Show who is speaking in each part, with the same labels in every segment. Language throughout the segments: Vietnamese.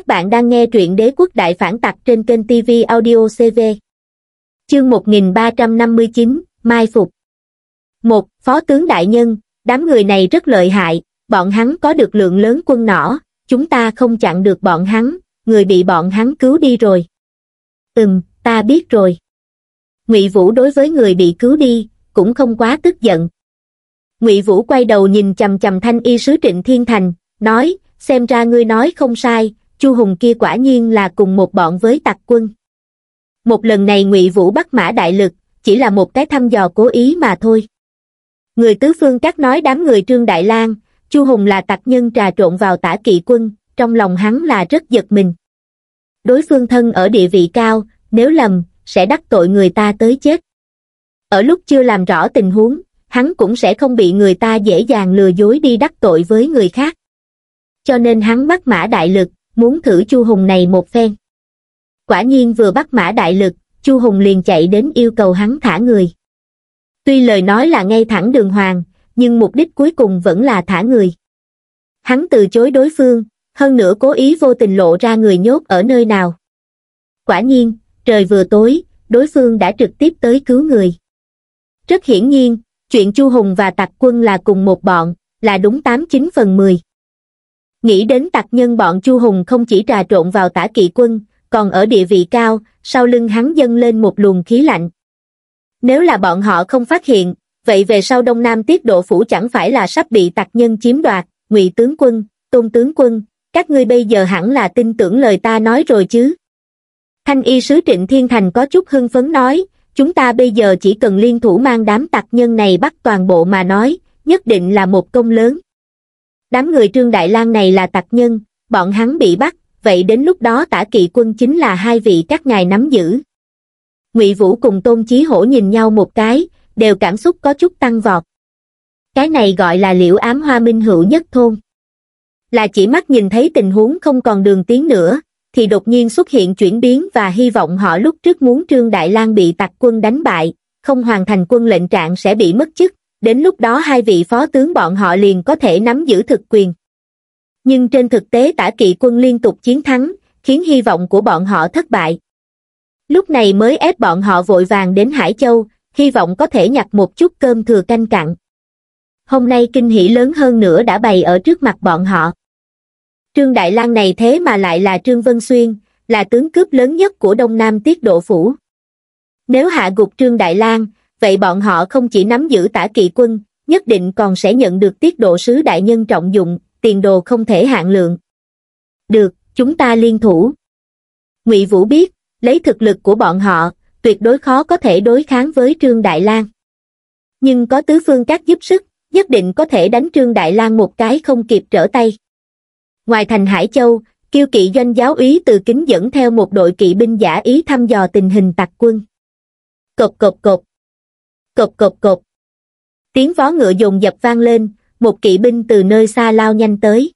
Speaker 1: Các bạn đang nghe truyện Đế quốc đại phản tặc trên kênh TV Audio CV. Chương 1359, Mai Phục. một Phó tướng đại nhân, đám người này rất lợi hại, bọn hắn có được lượng lớn quân nỏ, chúng ta không chặn được bọn hắn, người bị bọn hắn cứu đi rồi. Ừm, ta biết rồi. Ngụy Vũ đối với người bị cứu đi, cũng không quá tức giận. Ngụy Vũ quay đầu nhìn chầm chầm thanh y sứ Trịnh Thiên Thành, nói, xem ra ngươi nói không sai, chu hùng kia quả nhiên là cùng một bọn với tặc quân một lần này ngụy vũ bắt mã đại lực chỉ là một cái thăm dò cố ý mà thôi người tứ phương các nói đám người trương đại lang chu hùng là tặc nhân trà trộn vào tả kỵ quân trong lòng hắn là rất giật mình đối phương thân ở địa vị cao nếu lầm sẽ đắc tội người ta tới chết ở lúc chưa làm rõ tình huống hắn cũng sẽ không bị người ta dễ dàng lừa dối đi đắc tội với người khác cho nên hắn bắt mã đại lực muốn thử Chu Hùng này một phen. Quả nhiên vừa bắt mã đại lực, Chu Hùng liền chạy đến yêu cầu hắn thả người. Tuy lời nói là ngay thẳng đường hoàng, nhưng mục đích cuối cùng vẫn là thả người. Hắn từ chối đối phương, hơn nữa cố ý vô tình lộ ra người nhốt ở nơi nào. Quả nhiên, trời vừa tối, đối phương đã trực tiếp tới cứu người. Rất hiển nhiên, chuyện Chu Hùng và Tạc Quân là cùng một bọn, là đúng tám chín phần mười nghĩ đến tặc nhân bọn chu hùng không chỉ trà trộn vào tả kỵ quân còn ở địa vị cao sau lưng hắn dâng lên một luồng khí lạnh nếu là bọn họ không phát hiện vậy về sau đông nam tiết độ phủ chẳng phải là sắp bị tặc nhân chiếm đoạt ngụy tướng quân tôn tướng quân các ngươi bây giờ hẳn là tin tưởng lời ta nói rồi chứ thanh y sứ trịnh thiên thành có chút hưng phấn nói chúng ta bây giờ chỉ cần liên thủ mang đám tặc nhân này bắt toàn bộ mà nói nhất định là một công lớn Đám người Trương Đại Lang này là tặc nhân, bọn hắn bị bắt, vậy đến lúc đó tả kỵ quân chính là hai vị các ngài nắm giữ. Ngụy Vũ cùng Tôn Chí Hổ nhìn nhau một cái, đều cảm xúc có chút tăng vọt. Cái này gọi là liễu ám hoa minh hữu nhất thôn. Là chỉ mắt nhìn thấy tình huống không còn đường tiến nữa, thì đột nhiên xuất hiện chuyển biến và hy vọng họ lúc trước muốn Trương Đại Lang bị tặc quân đánh bại, không hoàn thành quân lệnh trạng sẽ bị mất chức đến lúc đó hai vị phó tướng bọn họ liền có thể nắm giữ thực quyền. Nhưng trên thực tế tả kỵ quân liên tục chiến thắng, khiến hy vọng của bọn họ thất bại. Lúc này mới ép bọn họ vội vàng đến Hải Châu, hy vọng có thể nhặt một chút cơm thừa canh cặn. Hôm nay kinh hỷ lớn hơn nữa đã bày ở trước mặt bọn họ. Trương Đại Lang này thế mà lại là Trương Vân Xuyên, là tướng cướp lớn nhất của Đông Nam Tiết Độ Phủ. Nếu hạ gục Trương Đại Lang, vậy bọn họ không chỉ nắm giữ tả kỵ quân, nhất định còn sẽ nhận được tiết độ sứ đại nhân trọng dụng, tiền đồ không thể hạn lượng. Được, chúng ta liên thủ. Ngụy Vũ biết, lấy thực lực của bọn họ, tuyệt đối khó có thể đối kháng với Trương Đại Lang. Nhưng có tứ phương các giúp sức, nhất định có thể đánh Trương Đại Lang một cái không kịp trở tay. Ngoài thành Hải Châu, kiêu kỵ doanh giáo ý từ kính dẫn theo một đội kỵ binh giả ý thăm dò tình hình tặc quân. Cộp cộp cộp, cộp cộp cộp. Tiếng vó ngựa dồn dập vang lên, một kỵ binh từ nơi xa lao nhanh tới.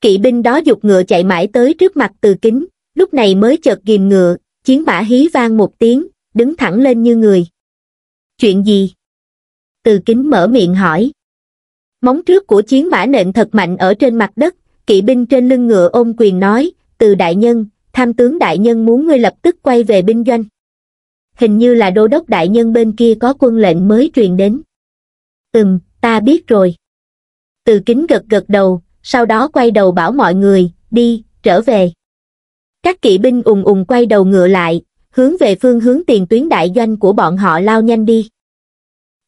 Speaker 1: Kỵ binh đó dục ngựa chạy mãi tới trước mặt từ kính, lúc này mới chợt ghim ngựa, chiến mã hí vang một tiếng, đứng thẳng lên như người. Chuyện gì? Từ kính mở miệng hỏi. Móng trước của chiến mã nện thật mạnh ở trên mặt đất, kỵ binh trên lưng ngựa ôm quyền nói, từ đại nhân, tham tướng đại nhân muốn ngươi lập tức quay về binh doanh hình như là đô đốc đại nhân bên kia có quân lệnh mới truyền đến ừm ta biết rồi từ kính gật gật đầu sau đó quay đầu bảo mọi người đi trở về các kỵ binh ùng ùng quay đầu ngựa lại hướng về phương hướng tiền tuyến đại doanh của bọn họ lao nhanh đi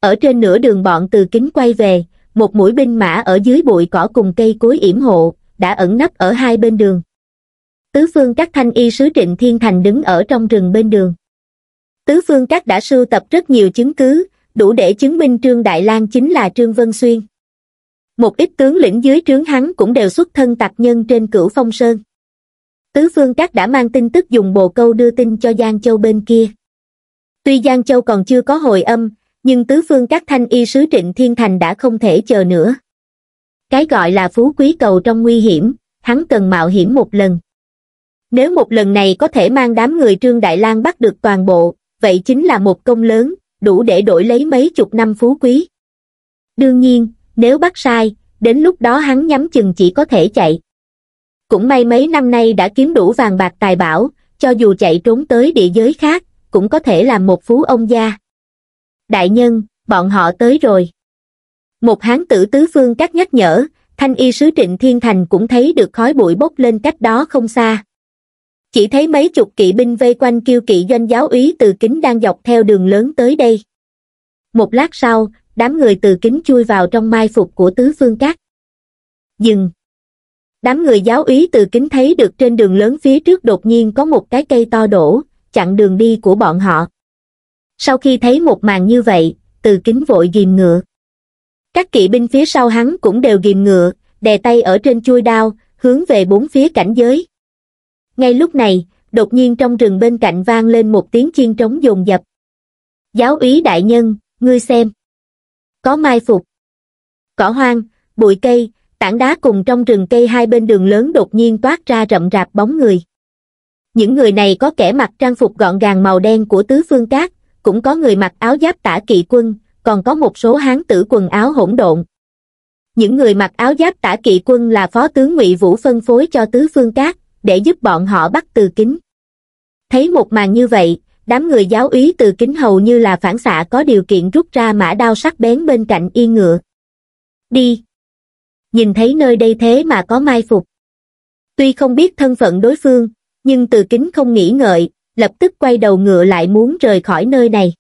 Speaker 1: ở trên nửa đường bọn từ kính quay về một mũi binh mã ở dưới bụi cỏ cùng cây cối yểm hộ đã ẩn nấp ở hai bên đường tứ phương các thanh y sứ trịnh thiên thành đứng ở trong rừng bên đường Tứ Phương Các đã sưu tập rất nhiều chứng cứ, đủ để chứng minh Trương Đại Lang chính là Trương Vân Xuyên. Một ít tướng lĩnh dưới trướng hắn cũng đều xuất thân tạc nhân trên cửu phong sơn. Tứ Phương Các đã mang tin tức dùng bồ câu đưa tin cho Giang Châu bên kia. Tuy Giang Châu còn chưa có hồi âm, nhưng Tứ Phương Các thanh y sứ trịnh thiên thành đã không thể chờ nữa. Cái gọi là phú quý cầu trong nguy hiểm, hắn cần mạo hiểm một lần. Nếu một lần này có thể mang đám người Trương Đại Lang bắt được toàn bộ, vậy chính là một công lớn, đủ để đổi lấy mấy chục năm phú quý. Đương nhiên, nếu bắt sai, đến lúc đó hắn nhắm chừng chỉ có thể chạy. Cũng may mấy năm nay đã kiếm đủ vàng bạc tài bảo, cho dù chạy trốn tới địa giới khác, cũng có thể làm một phú ông gia. Đại nhân, bọn họ tới rồi. Một hán tử tứ phương các nhắc nhở, thanh y sứ trịnh thiên thành cũng thấy được khói bụi bốc lên cách đó không xa chỉ thấy mấy chục kỵ binh vây quanh kiêu kỵ doanh giáo úy từ kính đang dọc theo đường lớn tới đây một lát sau đám người từ kính chui vào trong mai phục của tứ phương cát dừng đám người giáo úy từ kính thấy được trên đường lớn phía trước đột nhiên có một cái cây to đổ chặn đường đi của bọn họ sau khi thấy một màn như vậy từ kính vội ghìm ngựa các kỵ binh phía sau hắn cũng đều ghìm ngựa đè tay ở trên chui đao hướng về bốn phía cảnh giới ngay lúc này, đột nhiên trong rừng bên cạnh vang lên một tiếng chiên trống dồn dập. Giáo úy đại nhân, ngươi xem. Có mai phục. Cỏ hoang, bụi cây, tảng đá cùng trong rừng cây hai bên đường lớn đột nhiên toát ra rậm rạp bóng người. Những người này có kẻ mặc trang phục gọn gàng màu đen của tứ phương cát, cũng có người mặc áo giáp tả kỵ quân, còn có một số hán tử quần áo hỗn độn. Những người mặc áo giáp tả kỵ quân là phó tướng Ngụy Vũ phân phối cho tứ phương cát, để giúp bọn họ bắt từ kính. Thấy một màn như vậy, đám người giáo úy từ kính hầu như là phản xạ có điều kiện rút ra mã đao sắc bén bên cạnh y ngựa. Đi! Nhìn thấy nơi đây thế mà có mai phục. Tuy không biết thân phận đối phương, nhưng từ kính không nghĩ ngợi, lập tức quay đầu ngựa lại muốn rời khỏi nơi này.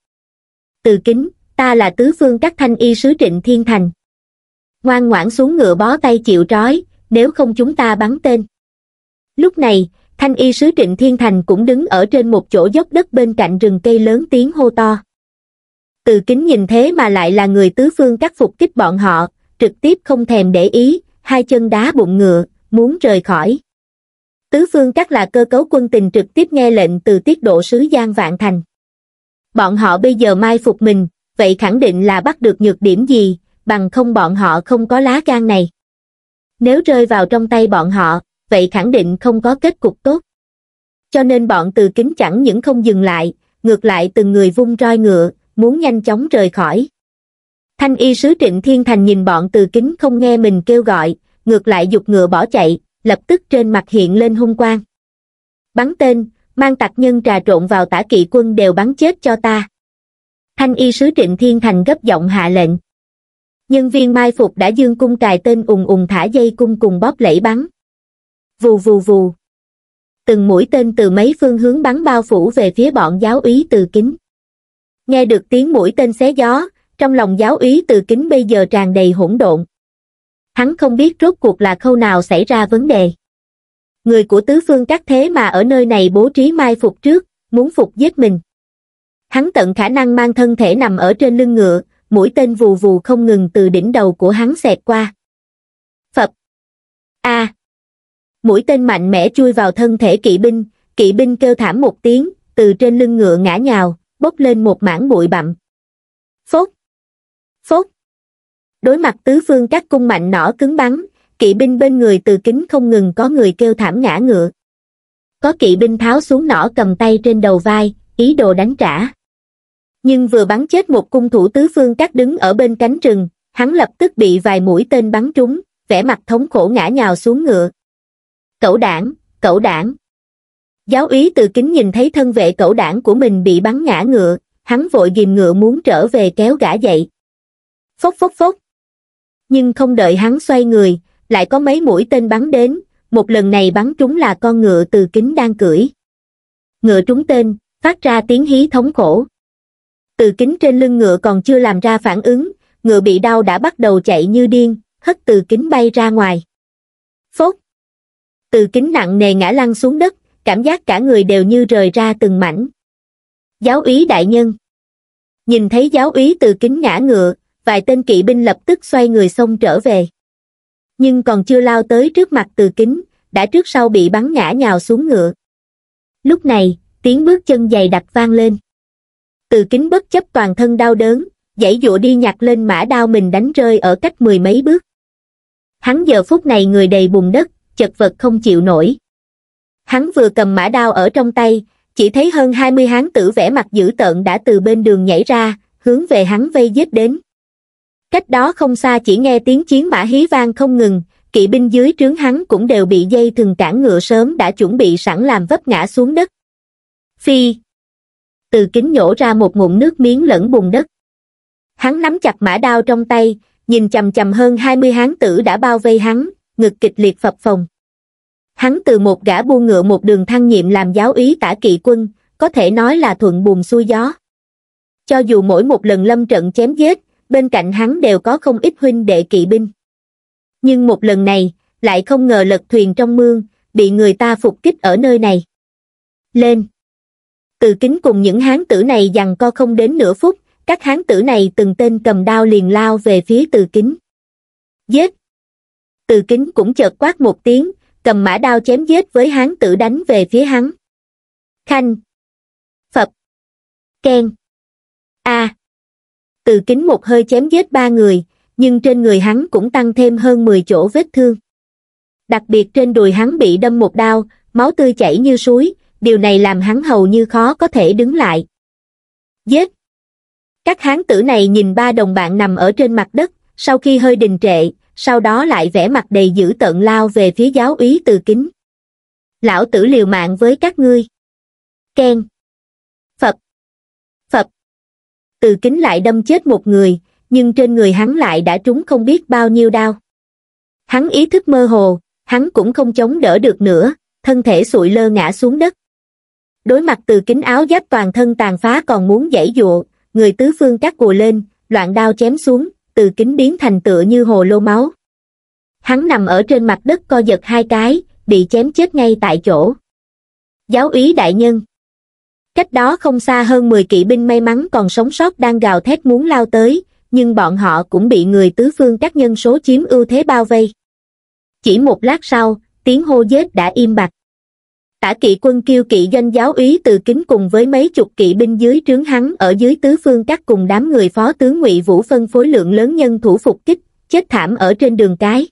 Speaker 1: Từ kính, ta là tứ phương các thanh y sứ trịnh thiên thành. Ngoan ngoãn xuống ngựa bó tay chịu trói, nếu không chúng ta bắn tên. Lúc này, thanh y sứ trịnh thiên thành cũng đứng ở trên một chỗ dốc đất bên cạnh rừng cây lớn tiếng hô to. Từ kính nhìn thế mà lại là người tứ phương cắt phục kích bọn họ, trực tiếp không thèm để ý, hai chân đá bụng ngựa, muốn rời khỏi. Tứ phương cắt là cơ cấu quân tình trực tiếp nghe lệnh từ tiết độ sứ Giang Vạn Thành. Bọn họ bây giờ mai phục mình, vậy khẳng định là bắt được nhược điểm gì, bằng không bọn họ không có lá gan này. Nếu rơi vào trong tay bọn họ, vậy khẳng định không có kết cục tốt. Cho nên bọn từ kính chẳng những không dừng lại, ngược lại từng người vung roi ngựa, muốn nhanh chóng rời khỏi. Thanh y sứ trịnh thiên thành nhìn bọn từ kính không nghe mình kêu gọi, ngược lại dục ngựa bỏ chạy, lập tức trên mặt hiện lên hung quang. Bắn tên, mang tặc nhân trà trộn vào tả kỵ quân đều bắn chết cho ta. Thanh y sứ trịnh thiên thành gấp giọng hạ lệnh. Nhân viên mai phục đã dương cung cài tên ùng ùng thả dây cung cùng bóp lẫy bắn vù vù vù. Từng mũi tên từ mấy phương hướng bắn bao phủ về phía bọn giáo úy từ kính. Nghe được tiếng mũi tên xé gió, trong lòng giáo úy từ kính bây giờ tràn đầy hỗn độn. Hắn không biết rốt cuộc là khâu nào xảy ra vấn đề. Người của tứ phương các thế mà ở nơi này bố trí mai phục trước, muốn phục giết mình. Hắn tận khả năng mang thân thể nằm ở trên lưng ngựa, mũi tên vù vù không ngừng từ đỉnh đầu của hắn xẹt qua. Phật! a à mũi tên mạnh mẽ chui vào thân thể kỵ binh, kỵ binh kêu thảm một tiếng, từ trên lưng ngựa ngã nhào, bốc lên một mảng bụi bặm. Phốt! Phốt! Đối mặt tứ phương các cung mạnh nỏ cứng bắn, kỵ binh bên người từ kính không ngừng có người kêu thảm ngã ngựa. Có kỵ binh tháo xuống nỏ cầm tay trên đầu vai, ý đồ đánh trả. Nhưng vừa bắn chết một cung thủ tứ phương các đứng ở bên cánh rừng, hắn lập tức bị vài mũi tên bắn trúng, vẻ mặt thống khổ ngã nhào xuống ngựa cẩu đảng cẩu đảng giáo úy từ kính nhìn thấy thân vệ cẩu đảng của mình bị bắn ngã ngựa hắn vội ghìm ngựa muốn trở về kéo gã dậy phốc phốc phốc nhưng không đợi hắn xoay người lại có mấy mũi tên bắn đến một lần này bắn trúng là con ngựa từ kính đang cưỡi ngựa trúng tên phát ra tiếng hí thống khổ từ kính trên lưng ngựa còn chưa làm ra phản ứng ngựa bị đau đã bắt đầu chạy như điên hất từ kính bay ra ngoài từ kính nặng nề ngã lăn xuống đất cảm giác cả người đều như rời ra từng mảnh giáo úy đại nhân nhìn thấy giáo úy từ kính ngã ngựa vài tên kỵ binh lập tức xoay người xông trở về nhưng còn chưa lao tới trước mặt từ kính đã trước sau bị bắn ngã nhào xuống ngựa lúc này tiếng bước chân dày đặc vang lên từ kính bất chấp toàn thân đau đớn dãy dụa đi nhặt lên mã đao mình đánh rơi ở cách mười mấy bước hắn giờ phút này người đầy bùn đất chật vật không chịu nổi hắn vừa cầm mã đao ở trong tay chỉ thấy hơn hai mươi hán tử vẻ mặt dữ tợn đã từ bên đường nhảy ra hướng về hắn vây giết đến cách đó không xa chỉ nghe tiếng chiến mã hí vang không ngừng kỵ binh dưới trướng hắn cũng đều bị dây thừng cản ngựa sớm đã chuẩn bị sẵn làm vấp ngã xuống đất phi từ kính nhổ ra một ngụm nước miếng lẫn bùn đất hắn nắm chặt mã đao trong tay nhìn chầm chầm hơn hai mươi hán tử đã bao vây hắn ngực kịch liệt phập phồng hắn từ một gã buôn ngựa một đường thăng nhiệm làm giáo úy tả kỵ quân có thể nói là thuận buồm xuôi gió cho dù mỗi một lần lâm trận chém giết bên cạnh hắn đều có không ít huynh đệ kỵ binh nhưng một lần này lại không ngờ lật thuyền trong mương bị người ta phục kích ở nơi này lên từ kính cùng những hán tử này dằn co không đến nửa phút các hán tử này từng tên cầm đao liền lao về phía từ kính giết từ kính cũng chợt quát một tiếng cầm mã đao chém giết với hán tử đánh về phía hắn khanh phập Ken, a từ kính một hơi chém giết ba người nhưng trên người hắn cũng tăng thêm hơn mười chỗ vết thương đặc biệt trên đùi hắn bị đâm một đao máu tươi chảy như suối điều này làm hắn hầu như khó có thể đứng lại giết các hán tử này nhìn ba đồng bạn nằm ở trên mặt đất sau khi hơi đình trệ sau đó lại vẽ mặt đầy dữ tợn lao về phía giáo úy từ kính. Lão tử liều mạng với các ngươi. Ken. Phật. Phật. Từ kính lại đâm chết một người, nhưng trên người hắn lại đã trúng không biết bao nhiêu đau. Hắn ý thức mơ hồ, hắn cũng không chống đỡ được nữa, thân thể sụi lơ ngã xuống đất. Đối mặt từ kính áo giáp toàn thân tàn phá còn muốn giải dụa, người tứ phương cắt cùa lên, loạn đao chém xuống, từ kính biến thành tựa như hồ lô máu hắn nằm ở trên mặt đất co giật hai cái bị chém chết ngay tại chỗ giáo úy đại nhân cách đó không xa hơn mười kỵ binh may mắn còn sống sót đang gào thét muốn lao tới nhưng bọn họ cũng bị người tứ phương các nhân số chiếm ưu thế bao vây chỉ một lát sau tiếng hô dết đã im bặt tả kỵ quân kêu kỵ doanh giáo úy từ kính cùng với mấy chục kỵ binh dưới trướng hắn ở dưới tứ phương các cùng đám người phó tướng ngụy vũ phân phối lượng lớn nhân thủ phục kích chết thảm ở trên đường cái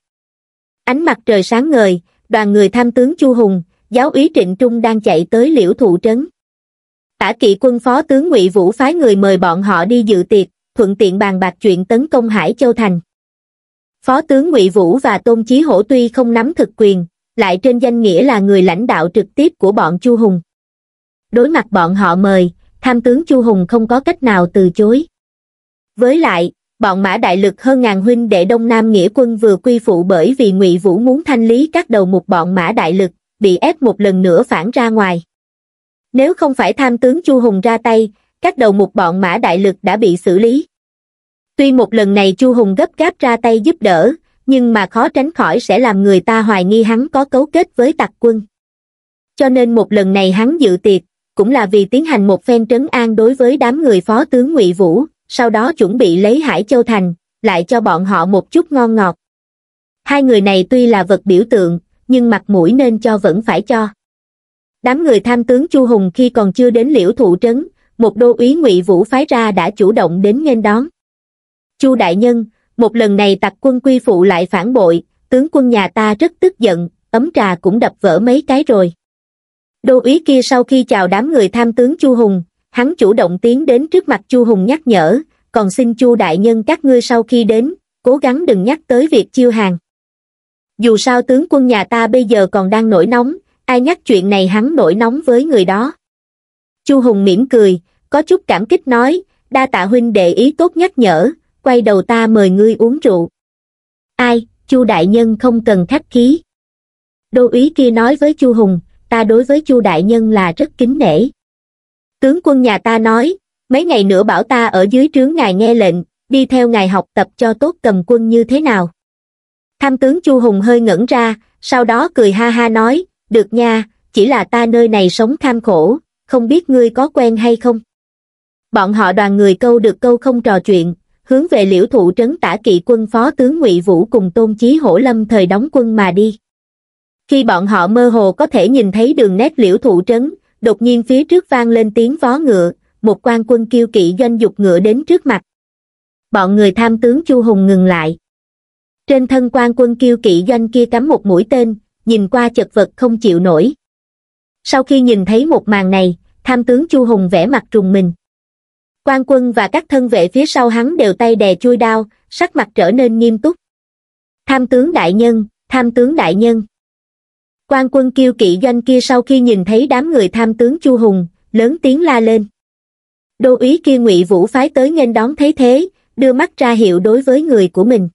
Speaker 1: ánh mặt trời sáng ngời đoàn người tham tướng chu hùng giáo úy trịnh trung đang chạy tới liễu thụ trấn tả kỵ quân phó tướng ngụy vũ phái người mời bọn họ đi dự tiệc thuận tiện bàn bạc chuyện tấn công hải châu thành phó tướng ngụy vũ và tôn chí hổ tuy không nắm thực quyền lại trên danh nghĩa là người lãnh đạo trực tiếp của bọn chu hùng đối mặt bọn họ mời tham tướng chu hùng không có cách nào từ chối với lại bọn mã đại lực hơn ngàn huynh đệ đông nam nghĩa quân vừa quy phụ bởi vì ngụy vũ muốn thanh lý các đầu mục bọn mã đại lực bị ép một lần nữa phản ra ngoài nếu không phải tham tướng chu hùng ra tay các đầu mục bọn mã đại lực đã bị xử lý tuy một lần này chu hùng gấp gáp ra tay giúp đỡ nhưng mà khó tránh khỏi sẽ làm người ta hoài nghi hắn có cấu kết với tặc quân. Cho nên một lần này hắn dự tiệc, cũng là vì tiến hành một phen trấn an đối với đám người phó tướng ngụy Vũ, sau đó chuẩn bị lấy Hải Châu Thành, lại cho bọn họ một chút ngon ngọt. Hai người này tuy là vật biểu tượng, nhưng mặt mũi nên cho vẫn phải cho. Đám người tham tướng Chu Hùng khi còn chưa đến liễu thụ trấn, một đô úy ngụy Vũ phái ra đã chủ động đến nghênh đón. Chu Đại Nhân, một lần này tặc quân quy phụ lại phản bội, tướng quân nhà ta rất tức giận, ấm trà cũng đập vỡ mấy cái rồi. Đô úy kia sau khi chào đám người tham tướng Chu Hùng, hắn chủ động tiến đến trước mặt Chu Hùng nhắc nhở, còn xin Chu đại nhân các ngươi sau khi đến, cố gắng đừng nhắc tới việc chiêu hàng. Dù sao tướng quân nhà ta bây giờ còn đang nổi nóng, ai nhắc chuyện này hắn nổi nóng với người đó. Chu Hùng mỉm cười, có chút cảm kích nói, đa tạ huynh đệ ý tốt nhắc nhở, quay đầu ta mời ngươi uống rượu. Ai, chu đại nhân không cần khách khí. Đô úy kia nói với chu Hùng, ta đối với chu đại nhân là rất kính nể. Tướng quân nhà ta nói, mấy ngày nữa bảo ta ở dưới trướng ngài nghe lệnh, đi theo ngài học tập cho tốt cầm quân như thế nào. Tham tướng chu Hùng hơi ngẩn ra, sau đó cười ha ha nói, được nha, chỉ là ta nơi này sống tham khổ, không biết ngươi có quen hay không. Bọn họ đoàn người câu được câu không trò chuyện, hướng về liễu thụ trấn tả kỵ quân phó tướng ngụy Vũ cùng Tôn Chí Hổ Lâm thời đóng quân mà đi. Khi bọn họ mơ hồ có thể nhìn thấy đường nét liễu thụ trấn, đột nhiên phía trước vang lên tiếng vó ngựa, một quan quân kiêu kỵ doanh dục ngựa đến trước mặt. Bọn người tham tướng Chu Hùng ngừng lại. Trên thân quan quân kiêu kỵ doanh kia cắm một mũi tên, nhìn qua chật vật không chịu nổi. Sau khi nhìn thấy một màn này, tham tướng Chu Hùng vẽ mặt trùng mình quan quân và các thân vệ phía sau hắn đều tay đè chui đao sắc mặt trở nên nghiêm túc tham tướng đại nhân tham tướng đại nhân quan quân kiêu kỵ doanh kia sau khi nhìn thấy đám người tham tướng chu hùng lớn tiếng la lên đô úy kia ngụy vũ phái tới nghênh đón thấy thế đưa mắt ra hiệu đối với người của mình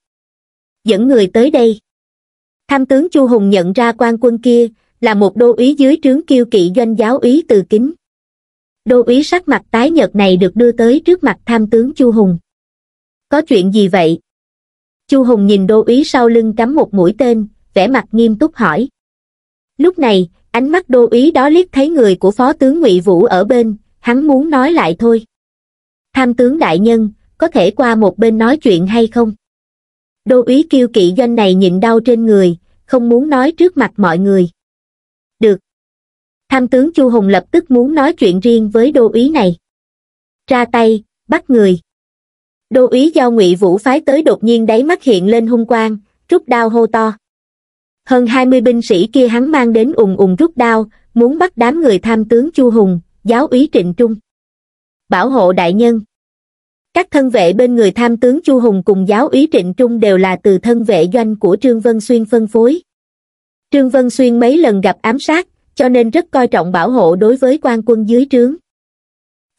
Speaker 1: dẫn người tới đây tham tướng chu hùng nhận ra quan quân kia là một đô úy dưới trướng kiêu kỵ doanh giáo úy từ kính đô úy sắc mặt tái nhợt này được đưa tới trước mặt tham tướng chu hùng có chuyện gì vậy chu hùng nhìn đô úy sau lưng cắm một mũi tên vẻ mặt nghiêm túc hỏi lúc này ánh mắt đô úy đó liếc thấy người của phó tướng ngụy vũ ở bên hắn muốn nói lại thôi tham tướng đại nhân có thể qua một bên nói chuyện hay không đô úy kiêu kỵ doanh này nhịn đau trên người không muốn nói trước mặt mọi người tham tướng chu hùng lập tức muốn nói chuyện riêng với đô úy này ra tay bắt người đô úy do ngụy vũ phái tới đột nhiên đáy mắt hiện lên hung quang rút đao hô to hơn hai mươi binh sĩ kia hắn mang đến ùng ùng rút đao muốn bắt đám người tham tướng chu hùng giáo úy trịnh trung bảo hộ đại nhân các thân vệ bên người tham tướng chu hùng cùng giáo úy trịnh trung đều là từ thân vệ doanh của trương vân xuyên phân phối trương vân xuyên mấy lần gặp ám sát cho nên rất coi trọng bảo hộ đối với quan quân dưới trướng.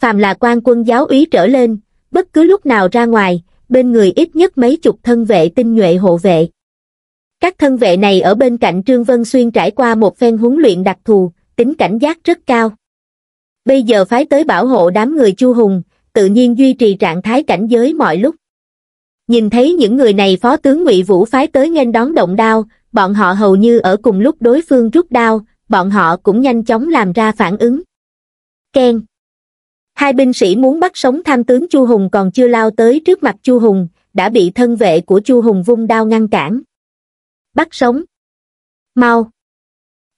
Speaker 1: Phàm là quan quân giáo úy trở lên, bất cứ lúc nào ra ngoài, bên người ít nhất mấy chục thân vệ tinh nhuệ hộ vệ. Các thân vệ này ở bên cạnh Trương Vân Xuyên trải qua một phen huấn luyện đặc thù, tính cảnh giác rất cao. Bây giờ phái tới bảo hộ đám người Chu Hùng, tự nhiên duy trì trạng thái cảnh giới mọi lúc. Nhìn thấy những người này phó tướng Ngụy Vũ phái tới nghênh đón động đao, bọn họ hầu như ở cùng lúc đối phương rút đao, bọn họ cũng nhanh chóng làm ra phản ứng. Ken Hai binh sĩ muốn bắt sống tham tướng Chu Hùng còn chưa lao tới trước mặt Chu Hùng, đã bị thân vệ của Chu Hùng vung đao ngăn cản. Bắt sống. Mau.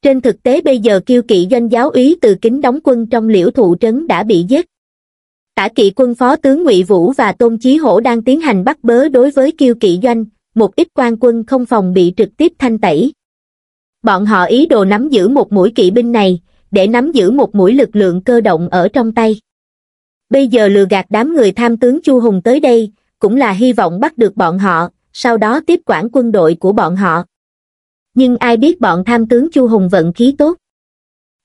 Speaker 1: Trên thực tế bây giờ kiêu kỵ doanh giáo úy từ kính đóng quân trong liễu thụ trấn đã bị giết. Tả kỵ quân phó tướng ngụy Vũ và Tôn Chí Hổ đang tiến hành bắt bớ đối với kiêu kỵ doanh, một ít quan quân không phòng bị trực tiếp thanh tẩy. Bọn họ ý đồ nắm giữ một mũi kỵ binh này, để nắm giữ một mũi lực lượng cơ động ở trong tay. Bây giờ lừa gạt đám người tham tướng Chu Hùng tới đây, cũng là hy vọng bắt được bọn họ, sau đó tiếp quản quân đội của bọn họ. Nhưng ai biết bọn tham tướng Chu Hùng vận khí tốt.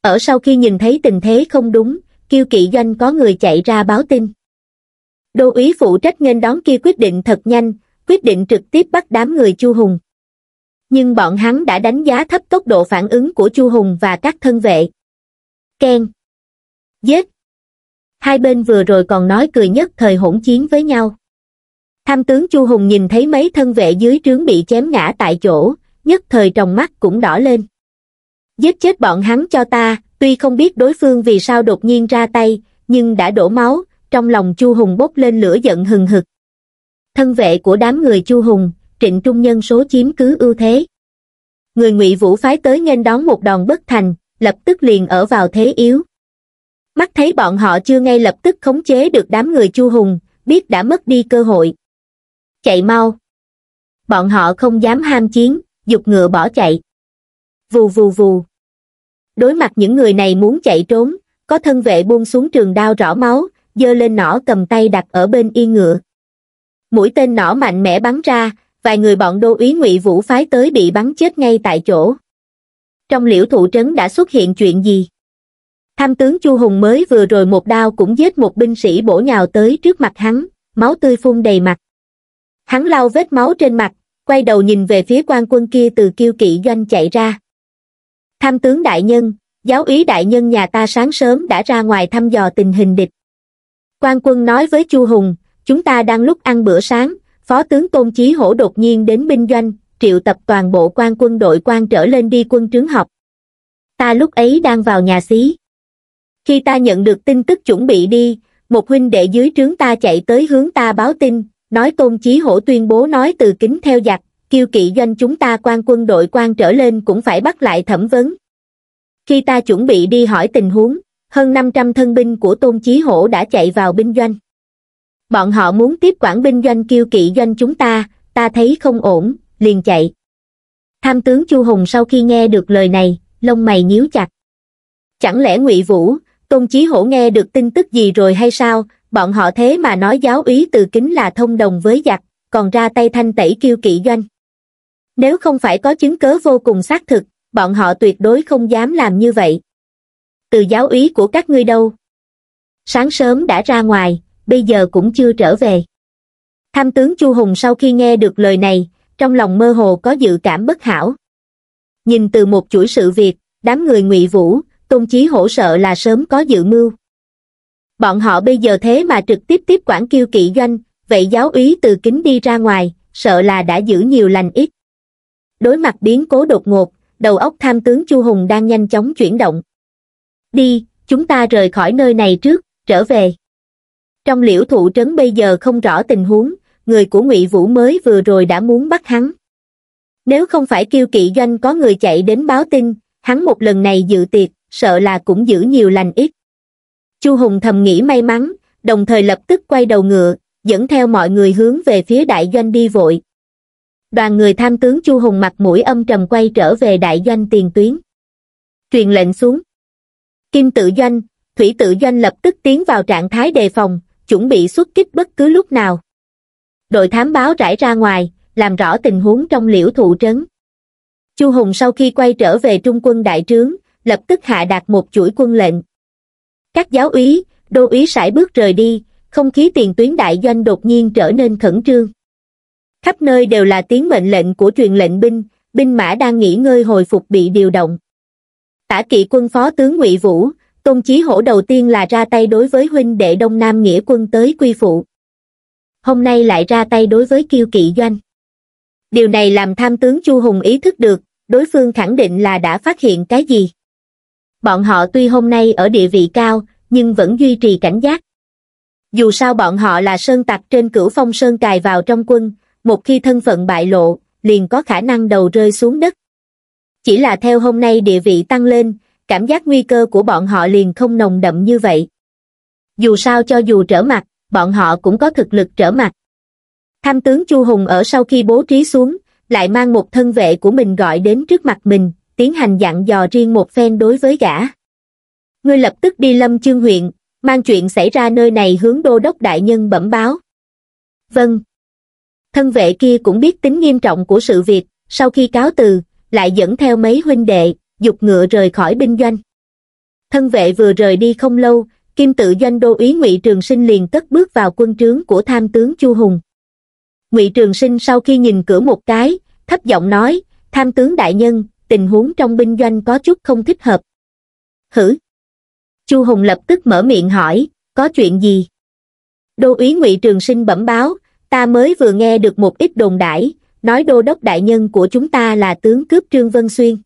Speaker 1: Ở sau khi nhìn thấy tình thế không đúng, kiêu kỵ doanh có người chạy ra báo tin. Đô úy phụ trách nghênh đón kia quyết định thật nhanh, quyết định trực tiếp bắt đám người Chu Hùng nhưng bọn hắn đã đánh giá thấp tốc độ phản ứng của Chu Hùng và các thân vệ. Ken. Giết. Hai bên vừa rồi còn nói cười nhất thời hỗn chiến với nhau. Tham tướng Chu Hùng nhìn thấy mấy thân vệ dưới trướng bị chém ngã tại chỗ, nhất thời trong mắt cũng đỏ lên. Giết chết bọn hắn cho ta, tuy không biết đối phương vì sao đột nhiên ra tay, nhưng đã đổ máu, trong lòng Chu Hùng bốc lên lửa giận hừng hực. Thân vệ của đám người Chu Hùng, trịnh trung nhân số chiếm cứ ưu thế người ngụy vũ phái tới nghênh đón một đòn bất thành lập tức liền ở vào thế yếu mắt thấy bọn họ chưa ngay lập tức khống chế được đám người chu hùng biết đã mất đi cơ hội chạy mau bọn họ không dám ham chiến dục ngựa bỏ chạy vù vù vù đối mặt những người này muốn chạy trốn có thân vệ buông xuống trường đao rõ máu giơ lên nỏ cầm tay đặt ở bên yên ngựa mũi tên nỏ mạnh mẽ bắn ra vài người bọn đô úy ngụy vũ phái tới bị bắn chết ngay tại chỗ. Trong liễu thụ trấn đã xuất hiện chuyện gì? Tham tướng Chu Hùng mới vừa rồi một đao cũng giết một binh sĩ bổ nhào tới trước mặt hắn, máu tươi phun đầy mặt. Hắn lau vết máu trên mặt, quay đầu nhìn về phía quan quân kia từ kiêu kỵ doanh chạy ra. Tham tướng đại nhân, giáo úy đại nhân nhà ta sáng sớm đã ra ngoài thăm dò tình hình địch. Quan quân nói với Chu Hùng, chúng ta đang lúc ăn bữa sáng, phó tướng tôn chí hổ đột nhiên đến binh doanh triệu tập toàn bộ quan quân đội quan trở lên đi quân trướng học ta lúc ấy đang vào nhà xí khi ta nhận được tin tức chuẩn bị đi một huynh đệ dưới trướng ta chạy tới hướng ta báo tin nói tôn chí hổ tuyên bố nói từ kính theo giặc kiêu kỵ doanh chúng ta quan quân đội quan trở lên cũng phải bắt lại thẩm vấn khi ta chuẩn bị đi hỏi tình huống hơn 500 thân binh của tôn chí hổ đã chạy vào binh doanh bọn họ muốn tiếp quản binh doanh kiêu kỵ doanh chúng ta ta thấy không ổn liền chạy tham tướng chu hùng sau khi nghe được lời này lông mày nhíu chặt chẳng lẽ ngụy vũ tôn chí hổ nghe được tin tức gì rồi hay sao bọn họ thế mà nói giáo úy từ kính là thông đồng với giặc còn ra tay thanh tẩy kiêu kỵ doanh nếu không phải có chứng cớ vô cùng xác thực bọn họ tuyệt đối không dám làm như vậy từ giáo úy của các ngươi đâu sáng sớm đã ra ngoài bây giờ cũng chưa trở về tham tướng chu hùng sau khi nghe được lời này trong lòng mơ hồ có dự cảm bất hảo nhìn từ một chuỗi sự việc đám người ngụy vũ tôn chí hổ sợ là sớm có dự mưu bọn họ bây giờ thế mà trực tiếp tiếp quản kiêu kỵ doanh vậy giáo úy từ kính đi ra ngoài sợ là đã giữ nhiều lành ít đối mặt biến cố đột ngột đầu óc tham tướng chu hùng đang nhanh chóng chuyển động đi chúng ta rời khỏi nơi này trước trở về trong liễu thụ trấn bây giờ không rõ tình huống, người của ngụy Vũ mới vừa rồi đã muốn bắt hắn. Nếu không phải kiêu kỵ doanh có người chạy đến báo tin, hắn một lần này dự tiệc, sợ là cũng giữ nhiều lành ít. Chu Hùng thầm nghĩ may mắn, đồng thời lập tức quay đầu ngựa, dẫn theo mọi người hướng về phía đại doanh đi vội. Đoàn người tham tướng Chu Hùng mặt mũi âm trầm quay trở về đại doanh tiền tuyến. Truyền lệnh xuống. Kim tự doanh, thủy tự doanh lập tức tiến vào trạng thái đề phòng, chuẩn bị xuất kích bất cứ lúc nào. Đội thám báo rải ra ngoài, làm rõ tình huống trong liễu thụ trấn. Chu Hùng sau khi quay trở về trung quân đại trướng, lập tức hạ đạt một chuỗi quân lệnh. Các giáo úy, đô úy sải bước rời đi, không khí tiền tuyến đại doanh đột nhiên trở nên khẩn trương. Khắp nơi đều là tiếng mệnh lệnh của truyền lệnh binh, binh mã đang nghỉ ngơi hồi phục bị điều động. Tả kỵ quân phó tướng ngụy Vũ, tôn chí hổ đầu tiên là ra tay đối với huynh đệ đông nam nghĩa quân tới quy phụ hôm nay lại ra tay đối với kiêu kỵ doanh điều này làm tham tướng chu hùng ý thức được đối phương khẳng định là đã phát hiện cái gì bọn họ tuy hôm nay ở địa vị cao nhưng vẫn duy trì cảnh giác dù sao bọn họ là sơn tặc trên cửu phong sơn cài vào trong quân một khi thân phận bại lộ liền có khả năng đầu rơi xuống đất chỉ là theo hôm nay địa vị tăng lên cảm giác nguy cơ của bọn họ liền không nồng đậm như vậy. Dù sao cho dù trở mặt, bọn họ cũng có thực lực trở mặt. Tham tướng Chu Hùng ở sau khi bố trí xuống, lại mang một thân vệ của mình gọi đến trước mặt mình, tiến hành dặn dò riêng một phen đối với gã. Ngươi lập tức đi lâm chương huyện, mang chuyện xảy ra nơi này hướng đô đốc đại nhân bẩm báo. Vâng. Thân vệ kia cũng biết tính nghiêm trọng của sự việc, sau khi cáo từ, lại dẫn theo mấy huynh đệ, dục ngựa rời khỏi binh doanh. Thân vệ vừa rời đi không lâu, kim tự doanh đô ý ngụy Trường Sinh liền cất bước vào quân trướng của tham tướng Chu Hùng. ngụy Trường Sinh sau khi nhìn cửa một cái, thấp giọng nói, tham tướng đại nhân, tình huống trong binh doanh có chút không thích hợp. Hử? Chu Hùng lập tức mở miệng hỏi, có chuyện gì? Đô ý ngụy Trường Sinh bẩm báo, ta mới vừa nghe được một ít đồn đãi, nói đô đốc đại nhân của chúng ta là tướng cướp Trương Vân Xuyên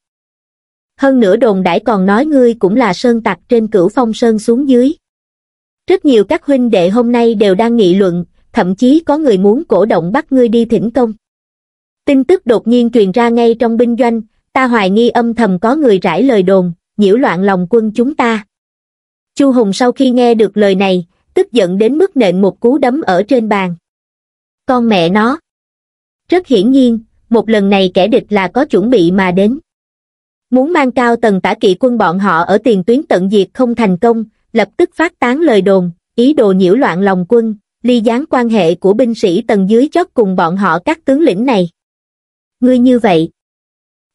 Speaker 1: hơn nữa đồn đãi còn nói ngươi cũng là sơn tặc trên cửu phong sơn xuống dưới. Rất nhiều các huynh đệ hôm nay đều đang nghị luận, thậm chí có người muốn cổ động bắt ngươi đi thỉnh công. Tin tức đột nhiên truyền ra ngay trong binh doanh, ta hoài nghi âm thầm có người rải lời đồn, nhiễu loạn lòng quân chúng ta. Chu Hùng sau khi nghe được lời này, tức giận đến mức nện một cú đấm ở trên bàn. Con mẹ nó. Rất hiển nhiên, một lần này kẻ địch là có chuẩn bị mà đến. Muốn mang cao tần tả kỵ quân bọn họ ở tiền tuyến tận diệt không thành công, lập tức phát tán lời đồn, ý đồ nhiễu loạn lòng quân, ly gián quan hệ của binh sĩ tầng dưới chót cùng bọn họ các tướng lĩnh này. Ngươi như vậy.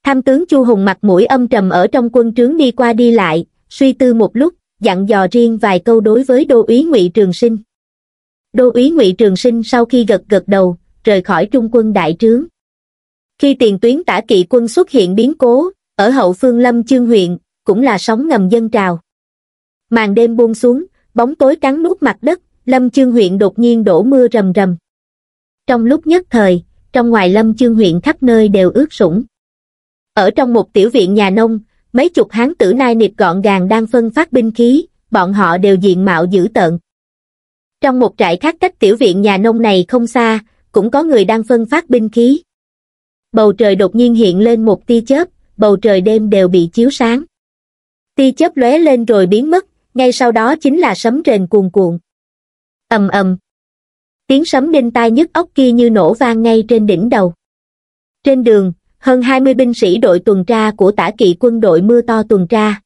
Speaker 1: Tham tướng Chu Hùng mặt mũi âm trầm ở trong quân trướng đi qua đi lại, suy tư một lúc, dặn dò riêng vài câu đối với đô úy Ngụy Trường Sinh. Đô úy Ngụy Trường Sinh sau khi gật gật đầu, rời khỏi trung quân đại trướng. Khi tiền tuyến tả kỵ quân xuất hiện biến cố, ở hậu phương lâm chương huyện, cũng là sóng ngầm dân trào. Màn đêm buông xuống, bóng tối cắn nuốt mặt đất, lâm chương huyện đột nhiên đổ mưa rầm rầm. Trong lúc nhất thời, trong ngoài lâm chương huyện khắp nơi đều ướt sũng. Ở trong một tiểu viện nhà nông, mấy chục hán tử nai nịp gọn gàng đang phân phát binh khí, bọn họ đều diện mạo dữ tợn. Trong một trại khác cách tiểu viện nhà nông này không xa, cũng có người đang phân phát binh khí. Bầu trời đột nhiên hiện lên một tia chớp, bầu trời đêm đều bị chiếu sáng. Ti chớp lóe lên rồi biến mất, ngay sau đó chính là sấm rền cuồn cuộn. ầm ầm. Tiếng sấm đinh tai nhức ốc kia như nổ vang ngay trên đỉnh đầu. Trên đường, hơn 20 binh sĩ đội tuần tra của tả kỵ quân đội mưa to tuần tra.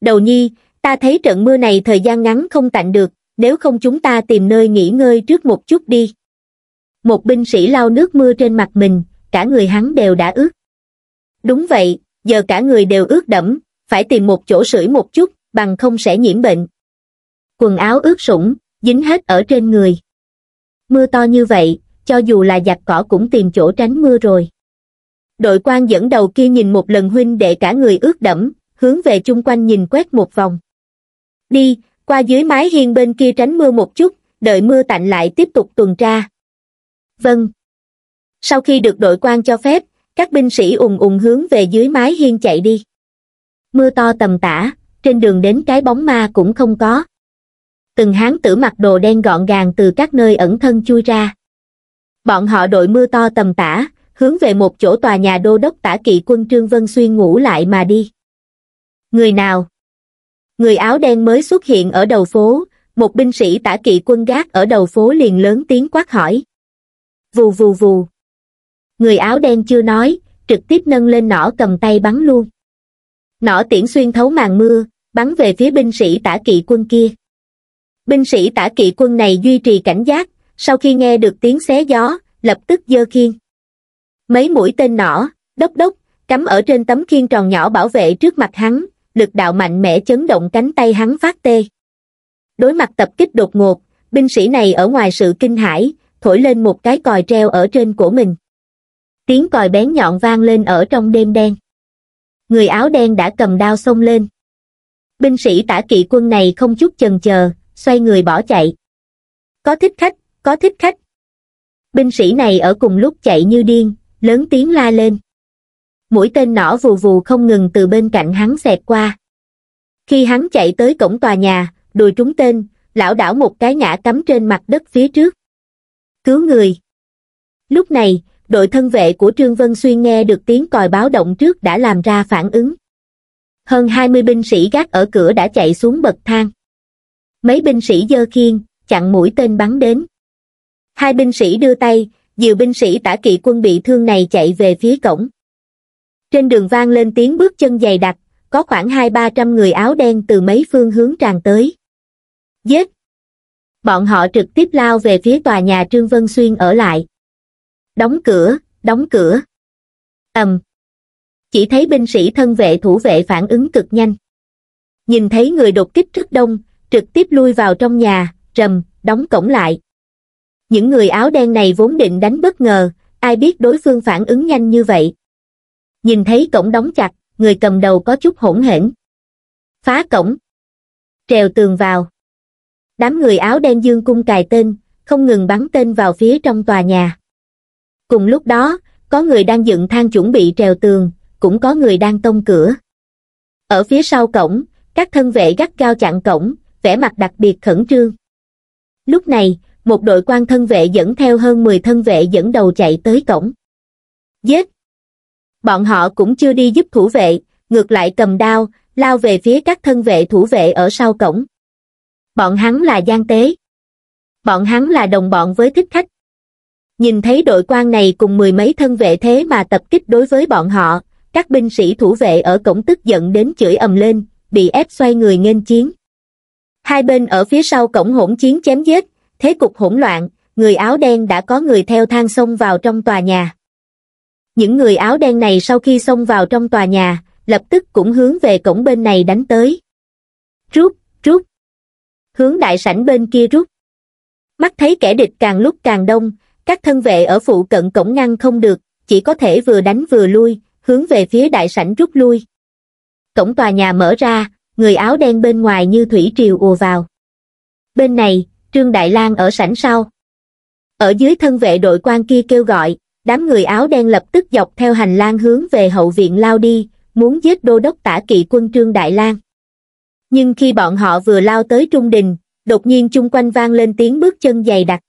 Speaker 1: Đầu nhi, ta thấy trận mưa này thời gian ngắn không tạnh được, nếu không chúng ta tìm nơi nghỉ ngơi trước một chút đi. Một binh sĩ lau nước mưa trên mặt mình, cả người hắn đều đã ướt. Đúng vậy, giờ cả người đều ướt đẫm, phải tìm một chỗ sưởi một chút, bằng không sẽ nhiễm bệnh. Quần áo ướt sũng, dính hết ở trên người. Mưa to như vậy, cho dù là giặt cỏ cũng tìm chỗ tránh mưa rồi. Đội quan dẫn đầu kia nhìn một lần huynh đệ cả người ướt đẫm, hướng về chung quanh nhìn quét một vòng. Đi, qua dưới mái hiên bên kia tránh mưa một chút, đợi mưa tạnh lại tiếp tục tuần tra. Vâng. Sau khi được đội quan cho phép, các binh sĩ ùng ùng hướng về dưới mái hiên chạy đi mưa to tầm tã trên đường đến cái bóng ma cũng không có từng hán tử mặc đồ đen gọn gàng từ các nơi ẩn thân chui ra bọn họ đội mưa to tầm tã hướng về một chỗ tòa nhà đô đốc tả kỵ quân trương vân xuyên ngủ lại mà đi người nào người áo đen mới xuất hiện ở đầu phố một binh sĩ tả kỵ quân gác ở đầu phố liền lớn tiếng quát hỏi vù vù vù người áo đen chưa nói trực tiếp nâng lên nỏ cầm tay bắn luôn nỏ tiễn xuyên thấu màn mưa bắn về phía binh sĩ tả kỵ quân kia binh sĩ tả kỵ quân này duy trì cảnh giác sau khi nghe được tiếng xé gió lập tức giơ khiên mấy mũi tên nỏ đốc đốc cắm ở trên tấm khiên tròn nhỏ bảo vệ trước mặt hắn lực đạo mạnh mẽ chấn động cánh tay hắn phát tê đối mặt tập kích đột ngột binh sĩ này ở ngoài sự kinh hãi thổi lên một cái còi treo ở trên của mình tiếng còi bén nhọn vang lên ở trong đêm đen. Người áo đen đã cầm đao xông lên. Binh sĩ tả kỵ quân này không chút chần chờ, xoay người bỏ chạy. Có thích khách, có thích khách. Binh sĩ này ở cùng lúc chạy như điên, lớn tiếng la lên. Mũi tên nỏ vù vù không ngừng từ bên cạnh hắn xẹt qua. Khi hắn chạy tới cổng tòa nhà, đùi trúng tên, lão đảo một cái ngã cắm trên mặt đất phía trước. Cứu người. Lúc này, đội thân vệ của Trương Vân Xuyên nghe được tiếng còi báo động trước đã làm ra phản ứng. Hơn 20 binh sĩ gác ở cửa đã chạy xuống bậc thang. Mấy binh sĩ dơ khiên, chặn mũi tên bắn đến. Hai binh sĩ đưa tay, nhiều binh sĩ tả kỵ quân bị thương này chạy về phía cổng. Trên đường vang lên tiếng bước chân dày đặc, có khoảng hai ba trăm người áo đen từ mấy phương hướng tràn tới. Giết! Bọn họ trực tiếp lao về phía tòa nhà Trương Vân Xuyên ở lại đóng cửa, đóng cửa. ầm, Chỉ thấy binh sĩ thân vệ thủ vệ phản ứng cực nhanh. Nhìn thấy người đột kích rất đông, trực tiếp lui vào trong nhà, rầm, đóng cổng lại. Những người áo đen này vốn định đánh bất ngờ, ai biết đối phương phản ứng nhanh như vậy. Nhìn thấy cổng đóng chặt, người cầm đầu có chút hỗn hển. Phá cổng. Trèo tường vào. Đám người áo đen dương cung cài tên, không ngừng bắn tên vào phía trong tòa nhà. Cùng lúc đó, có người đang dựng thang chuẩn bị trèo tường, cũng có người đang tông cửa. Ở phía sau cổng, các thân vệ gắt cao chặn cổng, vẻ mặt đặc biệt khẩn trương. Lúc này, một đội quan thân vệ dẫn theo hơn 10 thân vệ dẫn đầu chạy tới cổng. Giết! Bọn họ cũng chưa đi giúp thủ vệ, ngược lại cầm đao, lao về phía các thân vệ thủ vệ ở sau cổng. Bọn hắn là gian tế. Bọn hắn là đồng bọn với thích khách Nhìn thấy đội quan này cùng mười mấy thân vệ thế mà tập kích đối với bọn họ, các binh sĩ thủ vệ ở cổng tức giận đến chửi ầm lên, bị ép xoay người nghênh chiến. Hai bên ở phía sau cổng hỗn chiến chém giết, thế cục hỗn loạn, người áo đen đã có người theo thang xông vào trong tòa nhà. Những người áo đen này sau khi xông vào trong tòa nhà, lập tức cũng hướng về cổng bên này đánh tới. Rút, rút. Hướng đại sảnh bên kia rút. Mắt thấy kẻ địch càng lúc càng đông, các thân vệ ở phụ cận cổng ngăn không được, chỉ có thể vừa đánh vừa lui, hướng về phía đại sảnh rút lui. Cổng tòa nhà mở ra, người áo đen bên ngoài như thủy triều ùa vào. Bên này, Trương Đại Lang ở sảnh sau. Ở dưới thân vệ đội quan kia kêu gọi, đám người áo đen lập tức dọc theo hành lang hướng về hậu viện lao đi, muốn giết đô đốc tả kỵ quân Trương Đại Lang. Nhưng khi bọn họ vừa lao tới trung đình, đột nhiên chung quanh vang lên tiếng bước chân dày đặc.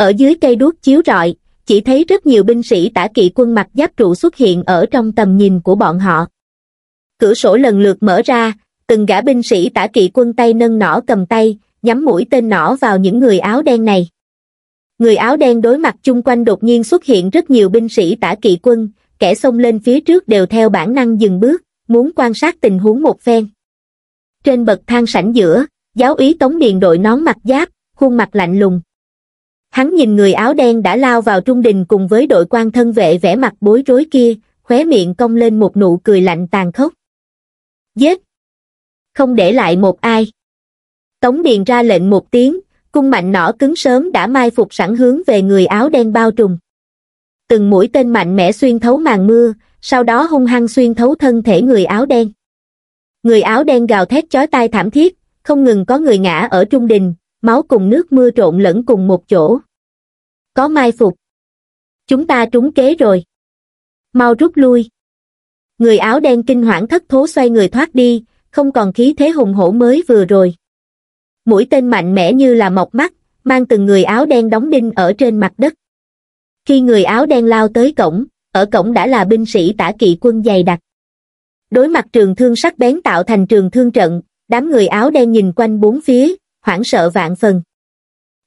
Speaker 1: Ở dưới cây đuốc chiếu rọi, chỉ thấy rất nhiều binh sĩ tả kỵ quân mặt giáp trụ xuất hiện ở trong tầm nhìn của bọn họ. Cửa sổ lần lượt mở ra, từng gã binh sĩ tả kỵ quân tay nâng nỏ cầm tay, nhắm mũi tên nỏ vào những người áo đen này. Người áo đen đối mặt chung quanh đột nhiên xuất hiện rất nhiều binh sĩ tả kỵ quân, kẻ xông lên phía trước đều theo bản năng dừng bước, muốn quan sát tình huống một phen. Trên bậc thang sảnh giữa, giáo úy Tống Điền đội nón mặt giáp, khuôn mặt lạnh lùng, Hắn nhìn người áo đen đã lao vào trung đình cùng với đội quan thân vệ vẻ mặt bối rối kia, khóe miệng cong lên một nụ cười lạnh tàn khốc. Giết! Không để lại một ai. Tống Điền ra lệnh một tiếng, cung mạnh nỏ cứng sớm đã mai phục sẵn hướng về người áo đen bao trùm. Từng mũi tên mạnh mẽ xuyên thấu màn mưa, sau đó hung hăng xuyên thấu thân thể người áo đen. Người áo đen gào thét chói tai thảm thiết, không ngừng có người ngã ở trung đình, máu cùng nước mưa trộn lẫn cùng một chỗ. Có mai phục. Chúng ta trúng kế rồi. Mau rút lui. Người áo đen kinh hoảng thất thố xoay người thoát đi, không còn khí thế hùng hổ mới vừa rồi. Mũi tên mạnh mẽ như là mọc mắt, mang từng người áo đen đóng đinh ở trên mặt đất. Khi người áo đen lao tới cổng, ở cổng đã là binh sĩ tả kỵ quân dày đặc. Đối mặt trường thương sắc bén tạo thành trường thương trận, đám người áo đen nhìn quanh bốn phía, hoảng sợ vạn phần.